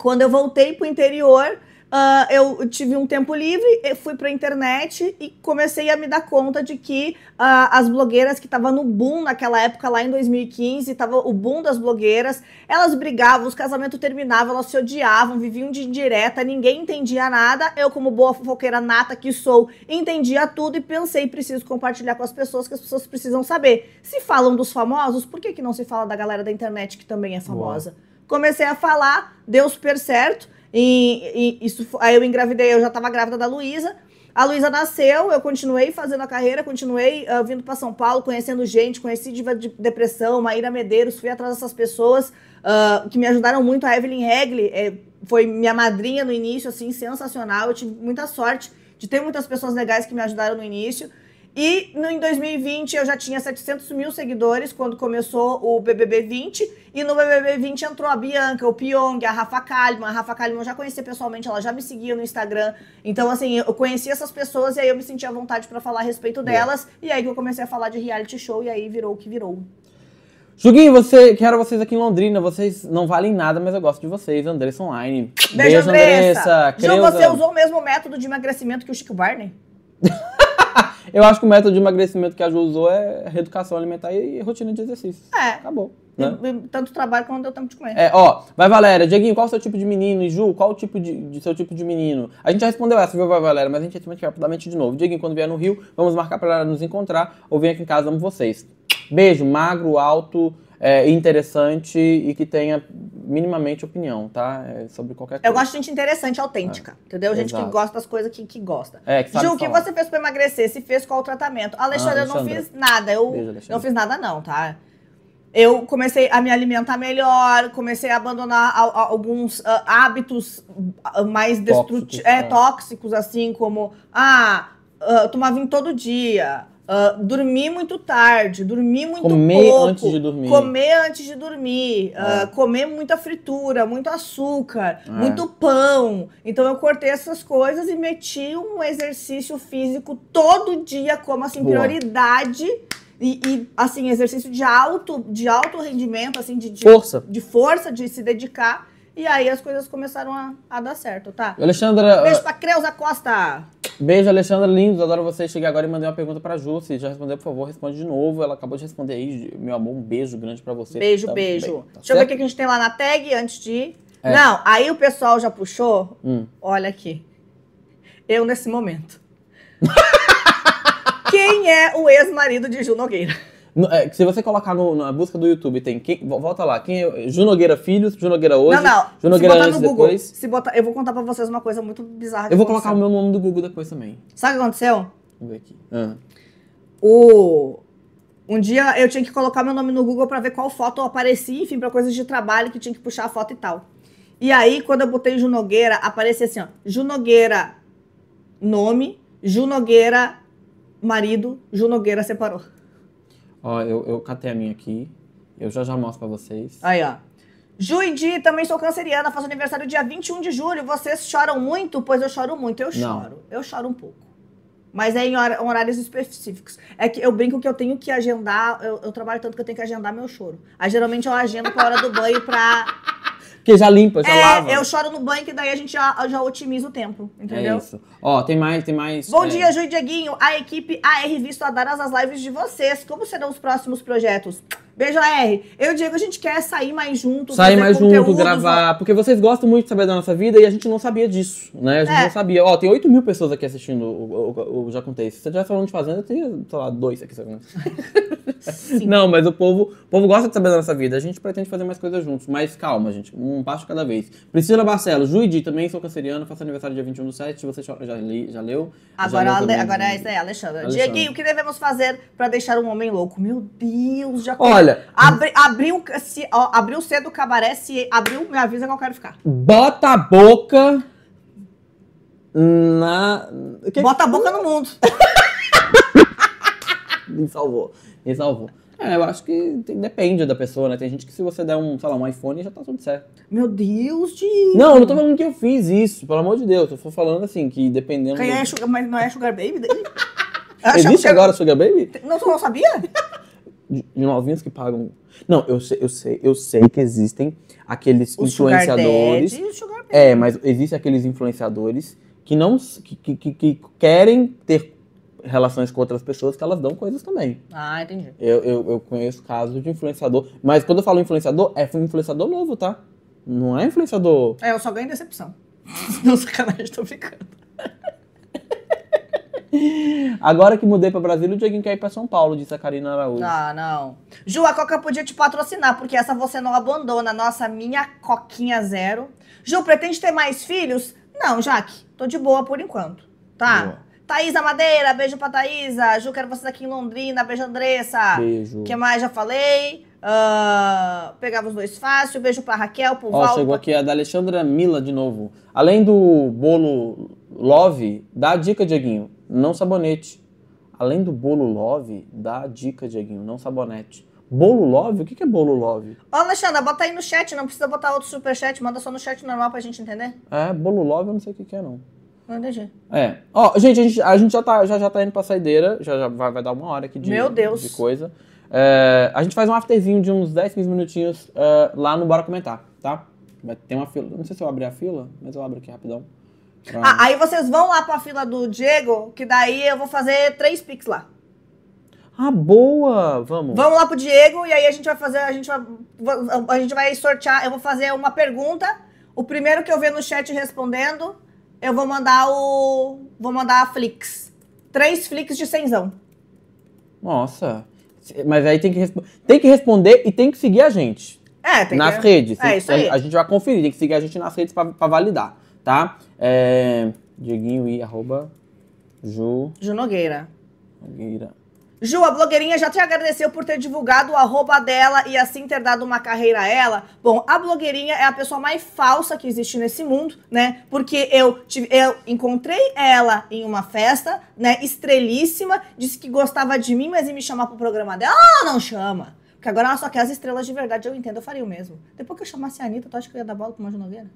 Quando eu voltei pro interior, Uh, eu tive um tempo livre, eh, fui para a internet e comecei a me dar conta de que uh, as blogueiras que estavam no boom naquela época, lá em 2015, tava o boom das blogueiras, elas brigavam, os casamentos terminavam, elas se odiavam, viviam de indireta, ninguém entendia nada. Eu, como boa fofoqueira nata que sou, entendia tudo e pensei, preciso compartilhar com as pessoas que as pessoas precisam saber. Se falam dos famosos, por que, que não se fala da galera da internet que também é famosa? Uau comecei a falar, deu super certo. E, e isso, aí eu engravidei, eu já estava grávida da Luísa. A Luísa nasceu, eu continuei fazendo a carreira, continuei uh, vindo para São Paulo, conhecendo gente, conheci Diva de Depressão, Maíra Medeiros, fui atrás dessas pessoas uh, que me ajudaram muito. A Evelyn Regli é, eh, foi minha madrinha no início, assim, sensacional. Eu tive muita sorte de ter muitas pessoas legais que me ajudaram no início. E no, em 2020 eu já tinha 700 mil seguidores quando começou o BBB 20. E no BBB 20 entrou a Bianca, o Pyong, a Rafa Kalimann. A Rafa Kalimann eu já conhecia pessoalmente, ela já me seguia no Instagram. Então, assim, eu conheci essas pessoas e aí eu me sentia à vontade para falar a respeito delas. É. E aí que eu comecei a falar de reality show e aí virou o que virou. Juguinho, você, quero vocês aqui em Londrina. Vocês não valem nada, mas eu gosto de vocês. Andressa Online. Beijo, Beijo Andressa. Andressa. Ju, você usou o mesmo método de emagrecimento que o Chico Barney? *laughs* Eu acho que o método de emagrecimento que a Ju usou é reeducação alimentar e rotina de exercício. É. Acabou. Né? Tanto trabalho que não deu tempo de comer. É, ó, vai Valéria, Dieguinho, qual é o seu tipo de menino? E Ju, qual é o tipo de, de, seu tipo de menino? A gente já respondeu essa, viu, vai Valéria, mas a gente responde rapidamente de novo. Dieguinho, quando vier no Rio, vamos marcar para nos encontrar ou vem aqui em casa, amo vocês. Beijo, magro, alto, é, interessante e que tenha minimamente opinião, tá? É, sobre qualquer coisa. Eu gosto de gente interessante, autêntica, é. entendeu? Gente Exato. que gosta das coisas que, que gosta. É, que sabe Ju, o que você fez para emagrecer? Se fez qual o tratamento? Ah, Alexandre, ah, eu não fiz nada. Eu Beijo, não fiz nada não, tá? Eu comecei a me alimentar melhor, comecei a abandonar a, a, alguns ah, hábitos mais destrutivos, tóxicos, é, é, tóxicos, assim, como ah, uh, tomar vinho todo dia, Uh, dormir muito tarde, dormir muito comer pouco. Comer antes de dormir. Comer antes de dormir. É. Ah, comer muita fritura, muito açúcar, é. muito pão. Então eu cortei essas coisas e meti um exercício físico todo dia como assim, prioridade. E, e, assim, exercício de alto, de alto rendimento, assim, de, de força. De força, de se dedicar. E aí as coisas começaram a, a dar certo, tá? Alexandra. Beijo ah, pra Creuza Costa! Beijo, Alexandra, lindo, adoro você. Cheguei agora e mandei uma pergunta pra Ju. Se já respondeu, por favor, responde de novo. Ela acabou de responder aí, meu amor, um beijo grande pra você. Beijo, tá beijo. tá Deixa certo? eu ver o que a gente tem lá na tag antes de. É. Não, aí o pessoal já puxou. Hum. Olha aqui. Eu nesse momento. *laughs* Quem é o ex-marido de Ju Nogueira? É, se você colocar no, na busca do YouTube, tem quem, volta lá, quem é Junogueira Filhos, Junogueira hoje, não, não. Junogueira antes Google, depois. Se botar, eu vou contar pra vocês uma coisa muito bizarra. Eu vou aconteceu. colocar o meu nome do Google depois também. Sabe o que aconteceu? Vamos ver aqui. Ah. O um dia eu tinha que colocar meu nome no Google para ver qual foto eu aparecia, enfim, para coisas de trabalho que tinha que puxar a foto e tal. E aí, quando eu botei Junogueira, aparecia assim, ó, Junogueira nome, Junogueira marido, Junogueira separou. Ó, eu, eu catei a minha aqui. Eu já já mostro pra vocês. Aí, ó. Juidi, também sou canceriana, faço aniversário dia 21 de julho. Vocês choram muito? Pois eu choro muito. Eu choro. Não. Eu choro um pouco. Mas é em horários específicos. É que eu brinco que eu tenho que agendar, eu, eu, trabalho tanto que eu tenho que agendar meu choro. Aí geralmente eu agendo pra hora do banho pra porque já limpa, já é, lava. Eu choro no banho, que daí a gente já, já otimiza o tempo, entendeu? É isso. Ó, tem mais, tem mais. Bom é... dia, Ju e Dieguinho. A equipe AR Visto a dar as lives de vocês. Como serão os próximos projetos? Beijo, R. Eu digo, a gente quer sair mais junto, sair mais juntos junto, gravar, porque vocês gostam muito de saber da nossa vida e a gente não sabia disso, né? A gente é. não sabia. Ó, tem 8 mil pessoas aqui assistindo o, o, o Já Contei. Se você estivesse falando de Fazenda, teria, sei lá, dois aqui, sabe? não, mas o povo, o povo gosta de saber da nossa vida. A gente pretende fazer mais coisas juntos, mas calma, gente. Um passo cada vez. Priscila Barcelos, Juidi, também sou canceriano, faço aniversário dia 21 do 7. Você já, li, já leu? Agora, já leu agora é isso aí, é Alexandre. Alexandre. Dieguinho, o que devemos fazer para deixar um homem louco? Meu Deus, já Olha, Olha. Abri, abriu, se, ó, abriu cedo o cabaré, se abriu, me avisa que eu quero ficar. Bota a boca na. Que Bota que... a boca no mundo. *laughs* me salvou, me salvou. É, eu acho que tem, depende da pessoa, né? Tem gente que se você der um, sei lá, um iPhone já tá tudo certo. Meu Deus, de Não, eu não tô falando que eu fiz isso, pelo amor de Deus. Eu tô falando assim, que dependendo. Quem do... é sugar, mas não é Sugar Baby dele? *laughs* Existe agora Sugar Baby? Não, tu não sabia? *laughs* de, novinhos que pagam. Não, eu sei, eu sei, eu sei que existem aqueles o influenciadores. Sugar Daddy e o Sugar É, mas existem aqueles influenciadores que não que, que, que, que querem ter relações com outras pessoas que elas dão coisas também. Ah, entendi. Eu, eu, eu conheço casos de influenciador, mas quando eu falo influenciador, é um influenciador novo, tá? Não é influenciador. É, eu só ganho decepção. *laughs* Não, sacanagem, tô ficando. *laughs* Agora que mudei pra Brasília, o Dieguinho quer ir pra São Paulo, disse a Karina Araújo. Ah, não. Ju, a Coca podia te patrocinar, porque essa você não abandona. Nossa, minha Coquinha Zero. Ju, pretende ter mais filhos? Não, Jaque. Tô de boa por enquanto, tá? Boa. Thaísa Madeira, beijo pra Thaísa. Ju, quero vocês aqui em Londrina. Beijo, Andressa. Beijo. que mais? Já falei. Uh, pegava os dois fácil. Beijo pra Raquel, pro Ó, Valdo. chegou aqui a da Alexandra Mila de novo. Além do bolo Love, dá a dica, Dieguinho não sabonete. Além do bolo love, dá a dica, Dieguinho, não sabonete. Bolo love? O que é bolo love? Ô, Alexandra, bota aí no chat, não precisa botar outro superchat, manda só no chat normal pra gente entender. É, bolo love eu não sei o que é, não. Não entendi. É. Ó, gente, a gente, a gente já, tá, já, já tá indo pra saideira, já, já vai, vai dar uma hora aqui de, Meu Deus. de coisa. É, a gente faz um afterzinho de uns 10, 15 minutinhos uh, lá no Bora Comentar, tá? Vai ter uma fila. Não sei se eu abri a fila, mas eu abro aqui rapidão. Ah. ah, aí vocês vão lá pra fila do Diego, que daí eu vou fazer três pics lá. Ah, boa! Vamos. Vamos lá pro Diego e aí a gente vai fazer, a gente vai, a gente vai sortear, eu vou fazer uma pergunta. O primeiro que eu ver no chat respondendo, eu vou mandar o vou mandar a Flix. Três Flix de cenzão. Nossa. Mas aí tem que, tem que responder e tem que seguir a gente. É, tem nas que... redes. É, isso aí. A, a gente vai conferir, tem que seguir a gente nas redes para validar tá? É, Dieguinho e arroba Ju... Ju Nogueira. Nogueira. Ju, a blogueirinha já te agradeceu por ter divulgado o arroba dela e assim ter dado uma carreira a ela. Bom, a blogueirinha é a pessoa mais falsa que existe nesse mundo, né? Porque eu, tive, eu encontrei ela em uma festa, né? Estrelíssima, disse que gostava de mim, mas ia me chamar pro programa dela. Ela não chama. Porque agora ela só quer as estrelas de verdade, eu entendo, eu faria o mesmo. Depois que eu chamasse a Anitta, tu acha que eu ia dar bola pro Manjo Nogueira?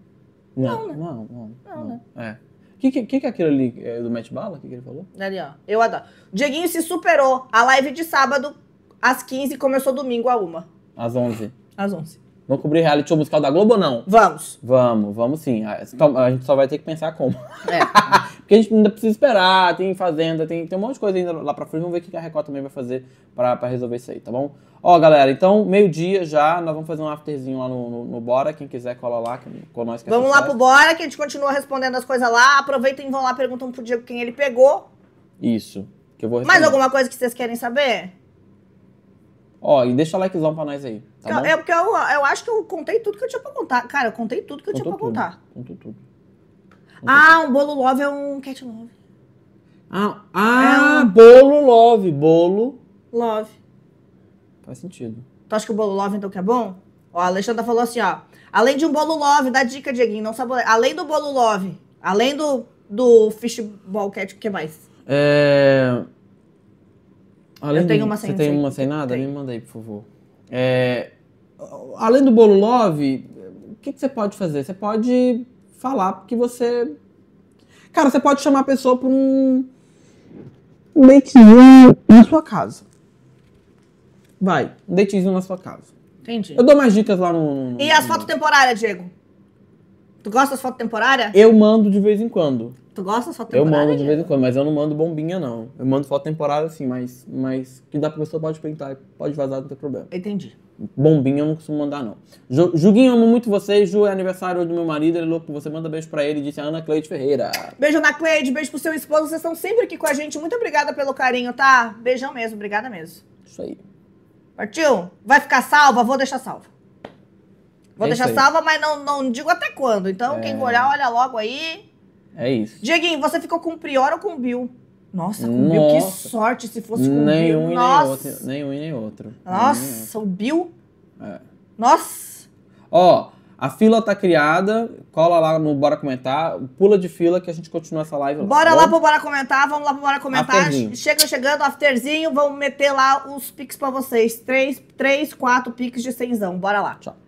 Não, não, né? não, não, não, não. não. Né? É. O que, que, que é aquilo ali é, do Matt Bala? O que, que ele falou? Ali, ó. Eu adoro. Dieguinho se superou. A live de sábado às 15 começou domingo a uma. Às 11. Às 11. Vamos cobrir reality show musical da Globo ou não? Vamos. Vamos, vamos sim. Ah, a, gente só vai ter que pensar como. É. *laughs* Porque a gente ainda precisa esperar, tem fazenda, tem, tem um monte de coisa ainda lá pra frente. Vamos ver o que a Record também vai fazer pra, pra resolver isso aí, tá bom? Ó, galera, então, meio-dia já, nós vamos fazer um afterzinho lá no, no, no Bora. Quem quiser, cola lá quem, com nós. Que é vamos lá faz. pro Bora, que a gente continua respondendo as coisas lá. Aproveitem e vão lá, perguntam pro Diego quem ele pegou. Isso. Que eu vou responder. Mais alguma coisa que vocês querem saber? Ó, e deixa o likezão pra nós aí. Tá é porque eu, eu acho que eu contei tudo que eu tinha pra contar. Cara, eu contei tudo que eu Contou tinha pra tudo. contar. Contou tudo. ah, um bolo love é um cat love. Ah, é ah é um... bolo love. Bolo. Love. Faz sentido. Tu acha que o bolo love então que é bom? Ó, a Alexandra falou assim, ó. Além de um bolo love, dá dica, Dieguinho, não sabe é. Além do bolo love, além do, do fishball cat, o que mais? É... Além eu tenho uma sem Você tem uma sem nada? Tem. Me manda aí, por favor. É, além do bolo love, o que, que você pode fazer? Você pode falar porque você. Cara, você pode chamar a pessoa pra um um datezinho na sua casa. Vai, um datezinho na sua casa. Entendi. Eu dou mais dicas lá no. no e as no... fotos temporárias, Diego? Tu gosta das fotos temporárias? Eu mando de vez em quando. Tu gosta só temporada? Eu mando de vez em quando, mas eu não mando bombinha, não. Eu mando foto temporada, sim, mas, mas que pra pessoa pode pintar, pode vazar, não tem problema. Entendi. Bombinha eu não costumo mandar, não. Ju, Juguinho, amo muito vocês. Ju é aniversário do meu marido, ele é louco você. Manda beijo pra ele, disse a Ana Cleide Ferreira. Beijo, Ana Cleide, beijo pro seu esposo. Vocês estão sempre aqui com a gente. Muito obrigada pelo carinho, tá? Beijão mesmo, obrigada mesmo. Isso aí. Partiu? Vai ficar salva? Vou deixar salva. Vou é deixar salva, mas não, não digo até quando. Então, é... quem olhar, olha logo aí. É isso. Dieguinho, você ficou com o Prior ou com o Bill? Nossa, com o Bill, que sorte se fosse com o Bill. Nenhum e nem outro. e nem outro. Nossa, o Bill? É. Nossa! Ó, a fila tá criada, cola lá no Bora Comentar, pula de fila que a gente continua essa live lá. Bora tá lá pro Bora Comentar, vamos lá pro Bora Comentar. Afterzinho. Chega chegando, afterzinho, vamos meter lá os pics pra vocês. Três, três quatro pics de cenzão. Bora lá. Tchau.